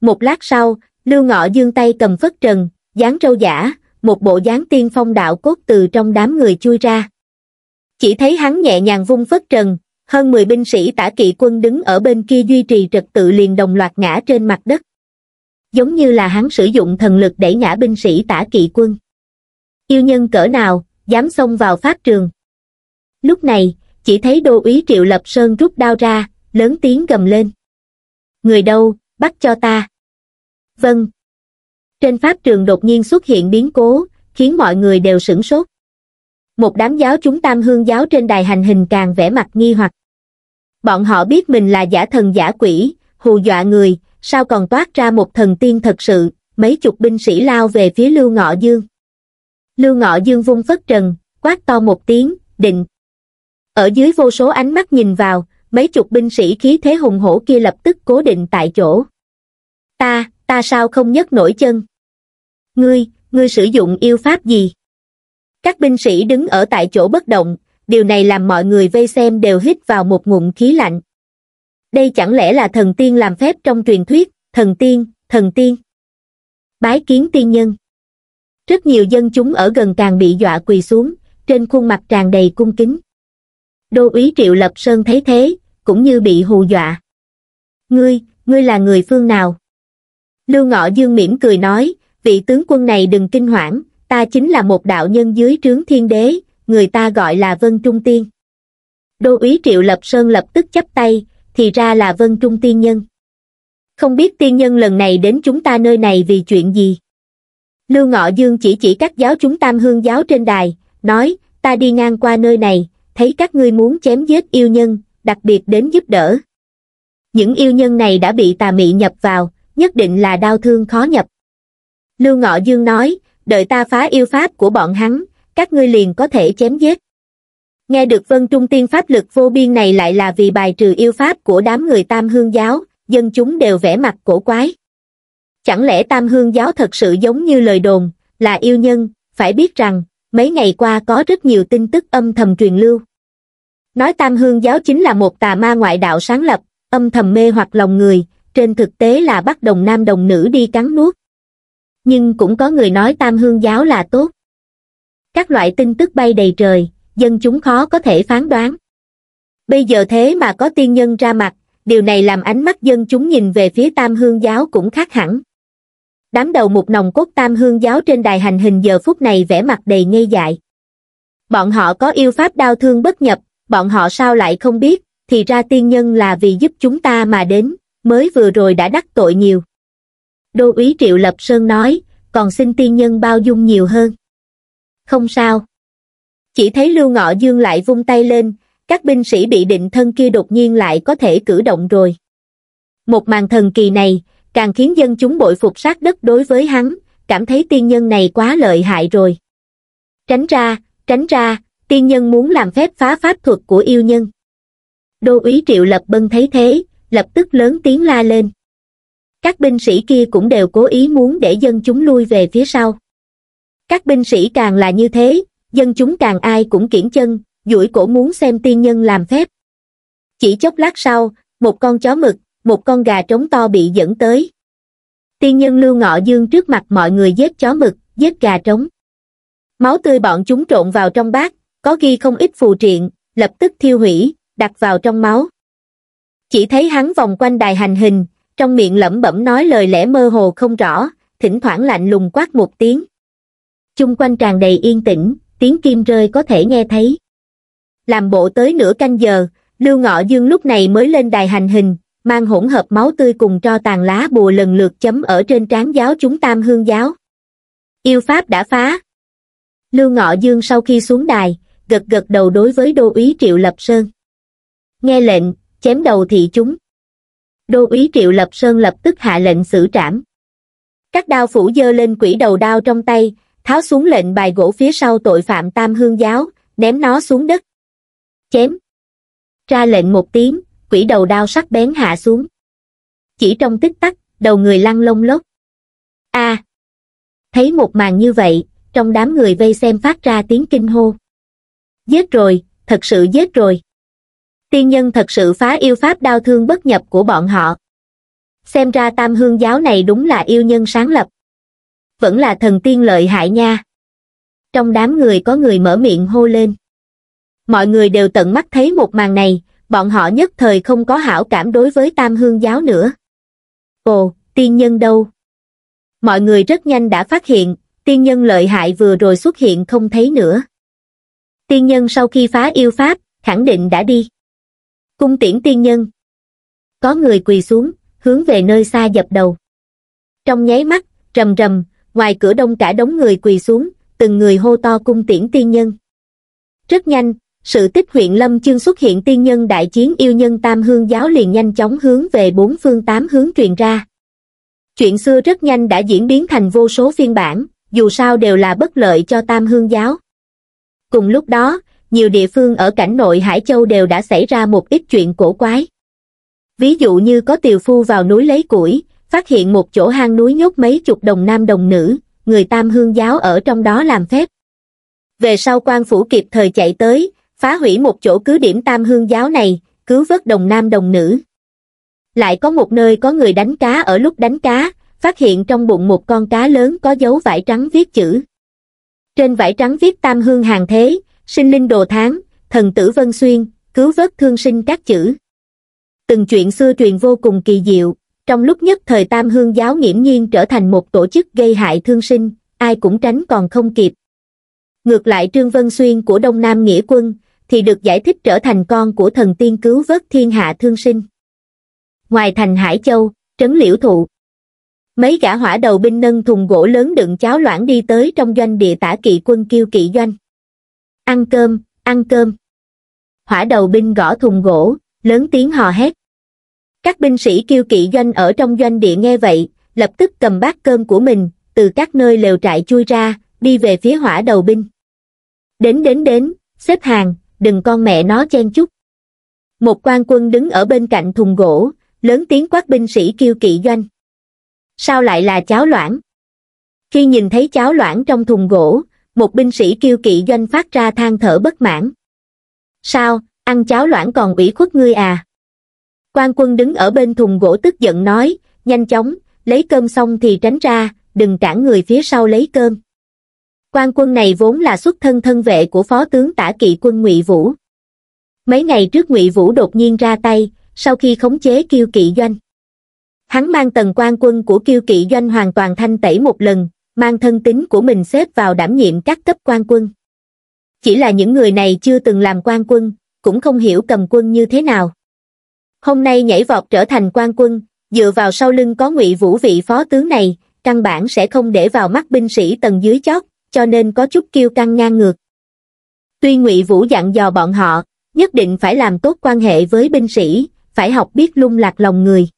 Speaker 1: Một lát sau, Lưu Ngọ Dương tay cầm phất trần, dáng trâu giả, một bộ dáng tiên phong đạo cốt từ trong đám người chui ra. Chỉ thấy hắn nhẹ nhàng vung phất trần, hơn 10 binh sĩ tả kỵ quân đứng ở bên kia duy trì trật tự liền đồng loạt ngã trên mặt đất. Giống như là hắn sử dụng thần lực để ngã binh sĩ tả kỵ quân. Yêu nhân cỡ nào, dám xông vào pháp trường. Lúc này, chỉ thấy đô úy Triệu Lập Sơn rút đao ra, lớn tiếng gầm lên. Người đâu, bắt cho ta. Vâng. Trên pháp trường đột nhiên xuất hiện biến cố, khiến mọi người đều sửng sốt. Một đám giáo chúng tam hương giáo trên đài hành hình càng vẻ mặt nghi hoặc. Bọn họ biết mình là giả thần giả quỷ, hù dọa người, sao còn toát ra một thần tiên thật sự, mấy chục binh sĩ lao về phía Lưu Ngọ Dương. Lưu Ngọ Dương vung phất trần, quát to một tiếng, định, ở dưới vô số ánh mắt nhìn vào, mấy chục binh sĩ khí thế hùng hổ kia lập tức cố định tại chỗ. Ta, ta sao không nhấc nổi chân? Ngươi, ngươi sử dụng yêu pháp gì? Các binh sĩ đứng ở tại chỗ bất động, điều này làm mọi người vây xem đều hít vào một ngụm khí lạnh. Đây chẳng lẽ là thần tiên làm phép trong truyền thuyết, thần tiên, thần tiên. Bái kiến tiên nhân. Rất nhiều dân chúng ở gần càng bị dọa quỳ xuống, trên khuôn mặt tràn đầy cung kính. Đô úy Triệu Lập Sơn thấy thế, cũng như bị hù dọa. Ngươi, ngươi là người phương nào? Lưu Ngọ Dương mỉm cười nói, vị tướng quân này đừng kinh hoảng, ta chính là một đạo nhân dưới trướng thiên đế, người ta gọi là Vân Trung Tiên. Đô úy Triệu Lập Sơn lập tức chắp tay, thì ra là Vân Trung Tiên Nhân. Không biết tiên nhân lần này đến chúng ta nơi này vì chuyện gì? Lưu Ngọ Dương chỉ chỉ các giáo chúng tam hương giáo trên đài, nói, ta đi ngang qua nơi này, thấy các ngươi muốn chém giết yêu nhân, đặc biệt đến giúp đỡ. Những yêu nhân này đã bị tà mị nhập vào, nhất định là đau thương khó nhập. Lưu Ngọ Dương nói, đợi ta phá yêu pháp của bọn hắn, các ngươi liền có thể chém giết. Nghe được vân trung tiên pháp lực vô biên này lại là vì bài trừ yêu pháp của đám người tam hương giáo, dân chúng đều vẽ mặt cổ quái. Chẳng lẽ tam hương giáo thật sự giống như lời đồn, là yêu nhân, phải biết rằng, mấy ngày qua có rất nhiều tin tức âm thầm truyền lưu. Nói tam hương giáo chính là một tà ma ngoại đạo sáng lập, âm thầm mê hoặc lòng người, trên thực tế là bắt đồng nam đồng nữ đi cắn nuốt. Nhưng cũng có người nói tam hương giáo là tốt. Các loại tin tức bay đầy trời, dân chúng khó có thể phán đoán. Bây giờ thế mà có tiên nhân ra mặt, điều này làm ánh mắt dân chúng nhìn về phía tam hương giáo cũng khác hẳn đám đầu một nòng cốt tam hương giáo trên đài hành hình giờ phút này vẻ mặt đầy ngây dại bọn họ có yêu pháp đau thương bất nhập bọn họ sao lại không biết thì ra tiên nhân là vì giúp chúng ta mà đến mới vừa rồi đã đắc tội nhiều đô úy triệu lập sơn nói còn xin tiên nhân bao dung nhiều hơn không sao chỉ thấy lưu ngọ dương lại vung tay lên các binh sĩ bị định thân kia đột nhiên lại có thể cử động rồi một màn thần kỳ này càng khiến dân chúng bội phục sát đất đối với hắn, cảm thấy tiên nhân này quá lợi hại rồi. Tránh ra, tránh ra, tiên nhân muốn làm phép phá pháp thuật của yêu nhân. Đô úy Triệu Lập Bân thấy thế, lập tức lớn tiếng la lên. Các binh sĩ kia cũng đều cố ý muốn để dân chúng lui về phía sau. Các binh sĩ càng là như thế, dân chúng càng ai cũng kiển chân, duỗi cổ muốn xem tiên nhân làm phép. Chỉ chốc lát sau, một con chó mực một con gà trống to bị dẫn tới tiên nhân lưu ngọ dương trước mặt mọi người giết chó mực giết gà trống máu tươi bọn chúng trộn vào trong bát có ghi không ít phù triện lập tức thiêu hủy đặt vào trong máu chỉ thấy hắn vòng quanh đài hành hình trong miệng lẩm bẩm nói lời lẽ mơ hồ không rõ thỉnh thoảng lạnh lùng quát một tiếng chung quanh tràn đầy yên tĩnh tiếng kim rơi có thể nghe thấy làm bộ tới nửa canh giờ lưu ngọ dương lúc này mới lên đài hành hình mang hỗn hợp máu tươi cùng tro tàn lá bùa lần lượt chấm ở trên trán giáo chúng tam hương giáo yêu pháp đã phá lưu ngọ dương sau khi xuống đài gật gật đầu đối với đô úy triệu lập sơn nghe lệnh chém đầu thị chúng đô úy triệu lập sơn lập tức hạ lệnh xử trảm các đao phủ dơ lên quỷ đầu đao trong tay tháo xuống lệnh bài gỗ phía sau tội phạm tam hương giáo ném nó xuống đất chém ra lệnh một tiếng quỷ đầu đao sắc bén hạ xuống chỉ trong tích tắc đầu người lăn lông lốc a à, thấy một màn như vậy trong đám người vây xem phát ra tiếng kinh hô giết rồi thật sự giết rồi tiên nhân thật sự phá yêu pháp đau thương bất nhập của bọn họ xem ra tam hương giáo này đúng là yêu nhân sáng lập vẫn là thần tiên lợi hại nha trong đám người có người mở miệng hô lên mọi người đều tận mắt thấy một màn này bọn họ nhất thời không có hảo cảm đối với tam hương giáo nữa. Ồ, tiên nhân đâu? Mọi người rất nhanh đã phát hiện, tiên nhân lợi hại vừa rồi xuất hiện không thấy nữa. Tiên nhân sau khi phá yêu pháp, khẳng định đã đi. Cung tiễn tiên nhân. Có người quỳ xuống, hướng về nơi xa dập đầu. Trong nháy mắt, rầm rầm, ngoài cửa đông cả đống người quỳ xuống, từng người hô to cung tiễn tiên nhân. Rất nhanh, sự tích huyện Lâm Chương xuất hiện tiên nhân đại chiến yêu nhân tam hương giáo liền nhanh chóng hướng về bốn phương tám hướng truyền ra. Chuyện xưa rất nhanh đã diễn biến thành vô số phiên bản, dù sao đều là bất lợi cho tam hương giáo. Cùng lúc đó, nhiều địa phương ở cảnh nội Hải Châu đều đã xảy ra một ít chuyện cổ quái. Ví dụ như có tiều phu vào núi lấy củi, phát hiện một chỗ hang núi nhốt mấy chục đồng nam đồng nữ, người tam hương giáo ở trong đó làm phép. Về sau quan phủ kịp thời chạy tới, phá hủy một chỗ cứ điểm tam hương giáo này, cứu vớt đồng nam đồng nữ. Lại có một nơi có người đánh cá ở lúc đánh cá, phát hiện trong bụng một con cá lớn có dấu vải trắng viết chữ. Trên vải trắng viết tam hương hàng thế, sinh linh đồ tháng, thần tử vân xuyên, cứu vớt thương sinh các chữ. Từng chuyện xưa truyền vô cùng kỳ diệu, trong lúc nhất thời tam hương giáo nghiễm nhiên trở thành một tổ chức gây hại thương sinh, ai cũng tránh còn không kịp. Ngược lại Trương Vân Xuyên của Đông Nam Nghĩa Quân, thì được giải thích trở thành con của thần tiên cứu vớt thiên hạ thương sinh. Ngoài thành Hải Châu, trấn liễu thụ. Mấy gã hỏa đầu binh nâng thùng gỗ lớn đựng cháo loãng đi tới trong doanh địa tả kỵ quân kiêu kỵ doanh. Ăn cơm, ăn cơm. Hỏa đầu binh gõ thùng gỗ, lớn tiếng hò hét. Các binh sĩ kiêu kỵ doanh ở trong doanh địa nghe vậy, lập tức cầm bát cơm của mình, từ các nơi lều trại chui ra, đi về phía hỏa đầu binh. Đến đến đến, xếp hàng, đừng con mẹ nó chen chút. Một quan quân đứng ở bên cạnh thùng gỗ, lớn tiếng quát binh sĩ kiêu kỵ doanh. Sao lại là cháo loãng? Khi nhìn thấy cháo loãng trong thùng gỗ, một binh sĩ kiêu kỵ doanh phát ra than thở bất mãn. Sao, ăn cháo loãng còn ủy khuất ngươi à? quan quân đứng ở bên thùng gỗ tức giận nói, nhanh chóng, lấy cơm xong thì tránh ra, đừng cản người phía sau lấy cơm quan quân này vốn là xuất thân thân vệ của phó tướng tả kỵ quân ngụy vũ mấy ngày trước ngụy vũ đột nhiên ra tay sau khi khống chế kiêu kỵ doanh hắn mang tần quan quân của kiêu kỵ doanh hoàn toàn thanh tẩy một lần mang thân tính của mình xếp vào đảm nhiệm các cấp quan quân chỉ là những người này chưa từng làm quan quân cũng không hiểu cầm quân như thế nào hôm nay nhảy vọt trở thành quan quân dựa vào sau lưng có ngụy vũ vị phó tướng này căn bản sẽ không để vào mắt binh sĩ tầng dưới chót cho nên có chút kiêu căng ngang ngược. Tuy Ngụy Vũ dặn dò bọn họ, nhất định phải làm tốt quan hệ với binh sĩ, phải học biết lung lạc lòng người.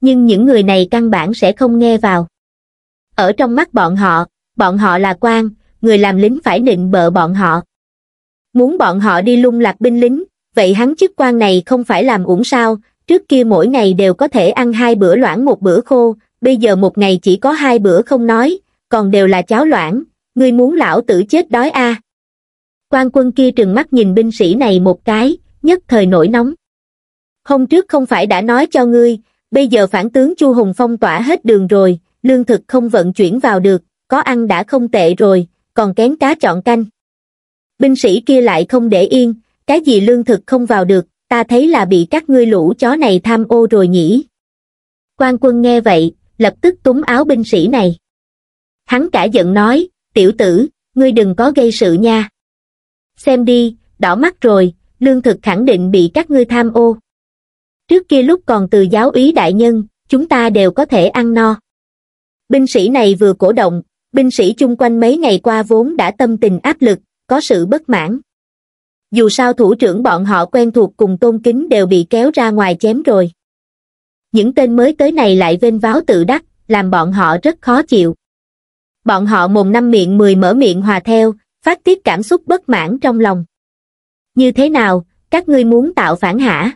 Speaker 1: Nhưng những người này căn bản sẽ không nghe vào. Ở trong mắt bọn họ, bọn họ là quan, người làm lính phải nịnh bợ bọn họ. Muốn bọn họ đi lung lạc binh lính, vậy hắn chức quan này không phải làm uổng sao, trước kia mỗi ngày đều có thể ăn hai bữa loãng một bữa khô, bây giờ một ngày chỉ có hai bữa không nói, còn đều là cháo loãng, ngươi muốn lão tử chết đói a à. quan quân kia trừng mắt nhìn binh sĩ này một cái nhất thời nổi nóng hôm trước không phải đã nói cho ngươi bây giờ phản tướng chu hùng phong tỏa hết đường rồi lương thực không vận chuyển vào được có ăn đã không tệ rồi còn kén cá chọn canh binh sĩ kia lại không để yên cái gì lương thực không vào được ta thấy là bị các ngươi lũ chó này tham ô rồi nhỉ quan quân nghe vậy lập tức túm áo binh sĩ này hắn cả giận nói tiểu tử, ngươi đừng có gây sự nha. Xem đi, đỏ mắt rồi, lương thực khẳng định bị các ngươi tham ô. Trước kia lúc còn từ giáo úy đại nhân, chúng ta đều có thể ăn no. Binh sĩ này vừa cổ động, binh sĩ chung quanh mấy ngày qua vốn đã tâm tình áp lực, có sự bất mãn. Dù sao thủ trưởng bọn họ quen thuộc cùng tôn kính đều bị kéo ra ngoài chém rồi. Những tên mới tới này lại vênh váo tự đắc, làm bọn họ rất khó chịu bọn họ mồm năm miệng mười mở miệng hòa theo, phát tiết cảm xúc bất mãn trong lòng. Như thế nào, các ngươi muốn tạo phản hả?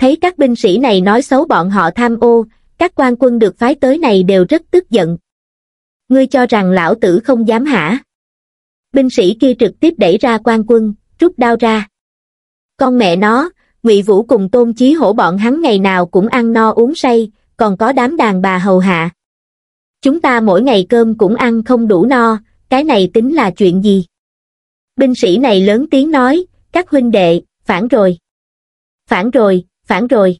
Speaker 1: Thấy các binh sĩ này nói xấu bọn họ tham ô, các quan quân được phái tới này đều rất tức giận. Ngươi cho rằng lão tử không dám hả? Binh sĩ kia trực tiếp đẩy ra quan quân, rút đao ra. Con mẹ nó, ngụy Vũ cùng tôn chí hổ bọn hắn ngày nào cũng ăn no uống say, còn có đám đàn bà hầu hạ. Chúng ta mỗi ngày cơm cũng ăn không đủ no, cái này tính là chuyện gì? Binh sĩ này lớn tiếng nói, các huynh đệ, phản rồi. Phản rồi, phản rồi.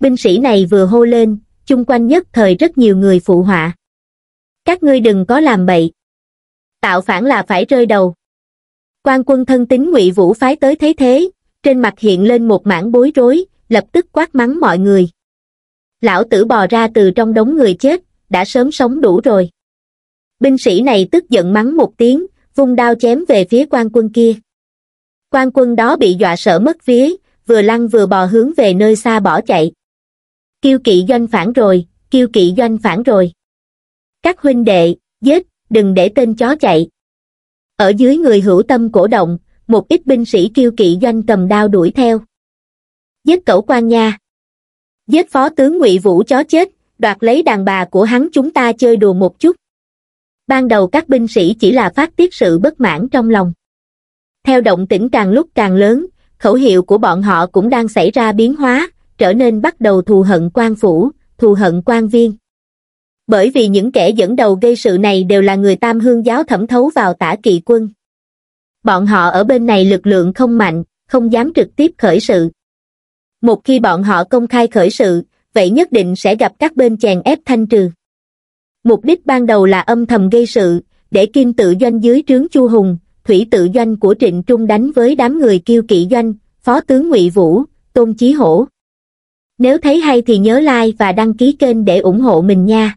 Speaker 1: Binh sĩ này vừa hô lên, chung quanh nhất thời rất nhiều người phụ họa. Các ngươi đừng có làm bậy. Tạo phản là phải rơi đầu. Quan quân thân tín ngụy Vũ phái tới thế thế, trên mặt hiện lên một mảng bối rối, lập tức quát mắng mọi người. Lão tử bò ra từ trong đống người chết, đã sớm sống đủ rồi binh sĩ này tức giận mắng một tiếng vung đao chém về phía quan quân kia quan quân đó bị dọa sợ mất vía vừa lăn vừa bò hướng về nơi xa bỏ chạy kiêu kỵ doanh phản rồi kiêu kỵ doanh phản rồi các huynh đệ giết đừng để tên chó chạy ở dưới người hữu tâm cổ động một ít binh sĩ kiêu kỵ doanh cầm đao đuổi theo giết cẩu quan nha giết phó tướng ngụy vũ chó chết đoạt lấy đàn bà của hắn chúng ta chơi đùa một chút ban đầu các binh sĩ chỉ là phát tiết sự bất mãn trong lòng theo động tĩnh càng lúc càng lớn khẩu hiệu của bọn họ cũng đang xảy ra biến hóa trở nên bắt đầu thù hận quan phủ thù hận quan viên bởi vì những kẻ dẫn đầu gây sự này đều là người tam hương giáo thẩm thấu vào tả kỳ quân bọn họ ở bên này lực lượng không mạnh không dám trực tiếp khởi sự một khi bọn họ công khai khởi sự vậy nhất định sẽ gặp các bên chèn ép thanh trừ mục đích ban đầu là âm thầm gây sự để kim tự doanh dưới trướng chu hùng thủy tự doanh của trịnh trung đánh với đám người kiêu kỵ doanh phó tướng ngụy vũ tôn chí hổ nếu thấy hay thì nhớ like và đăng ký kênh để ủng hộ mình nha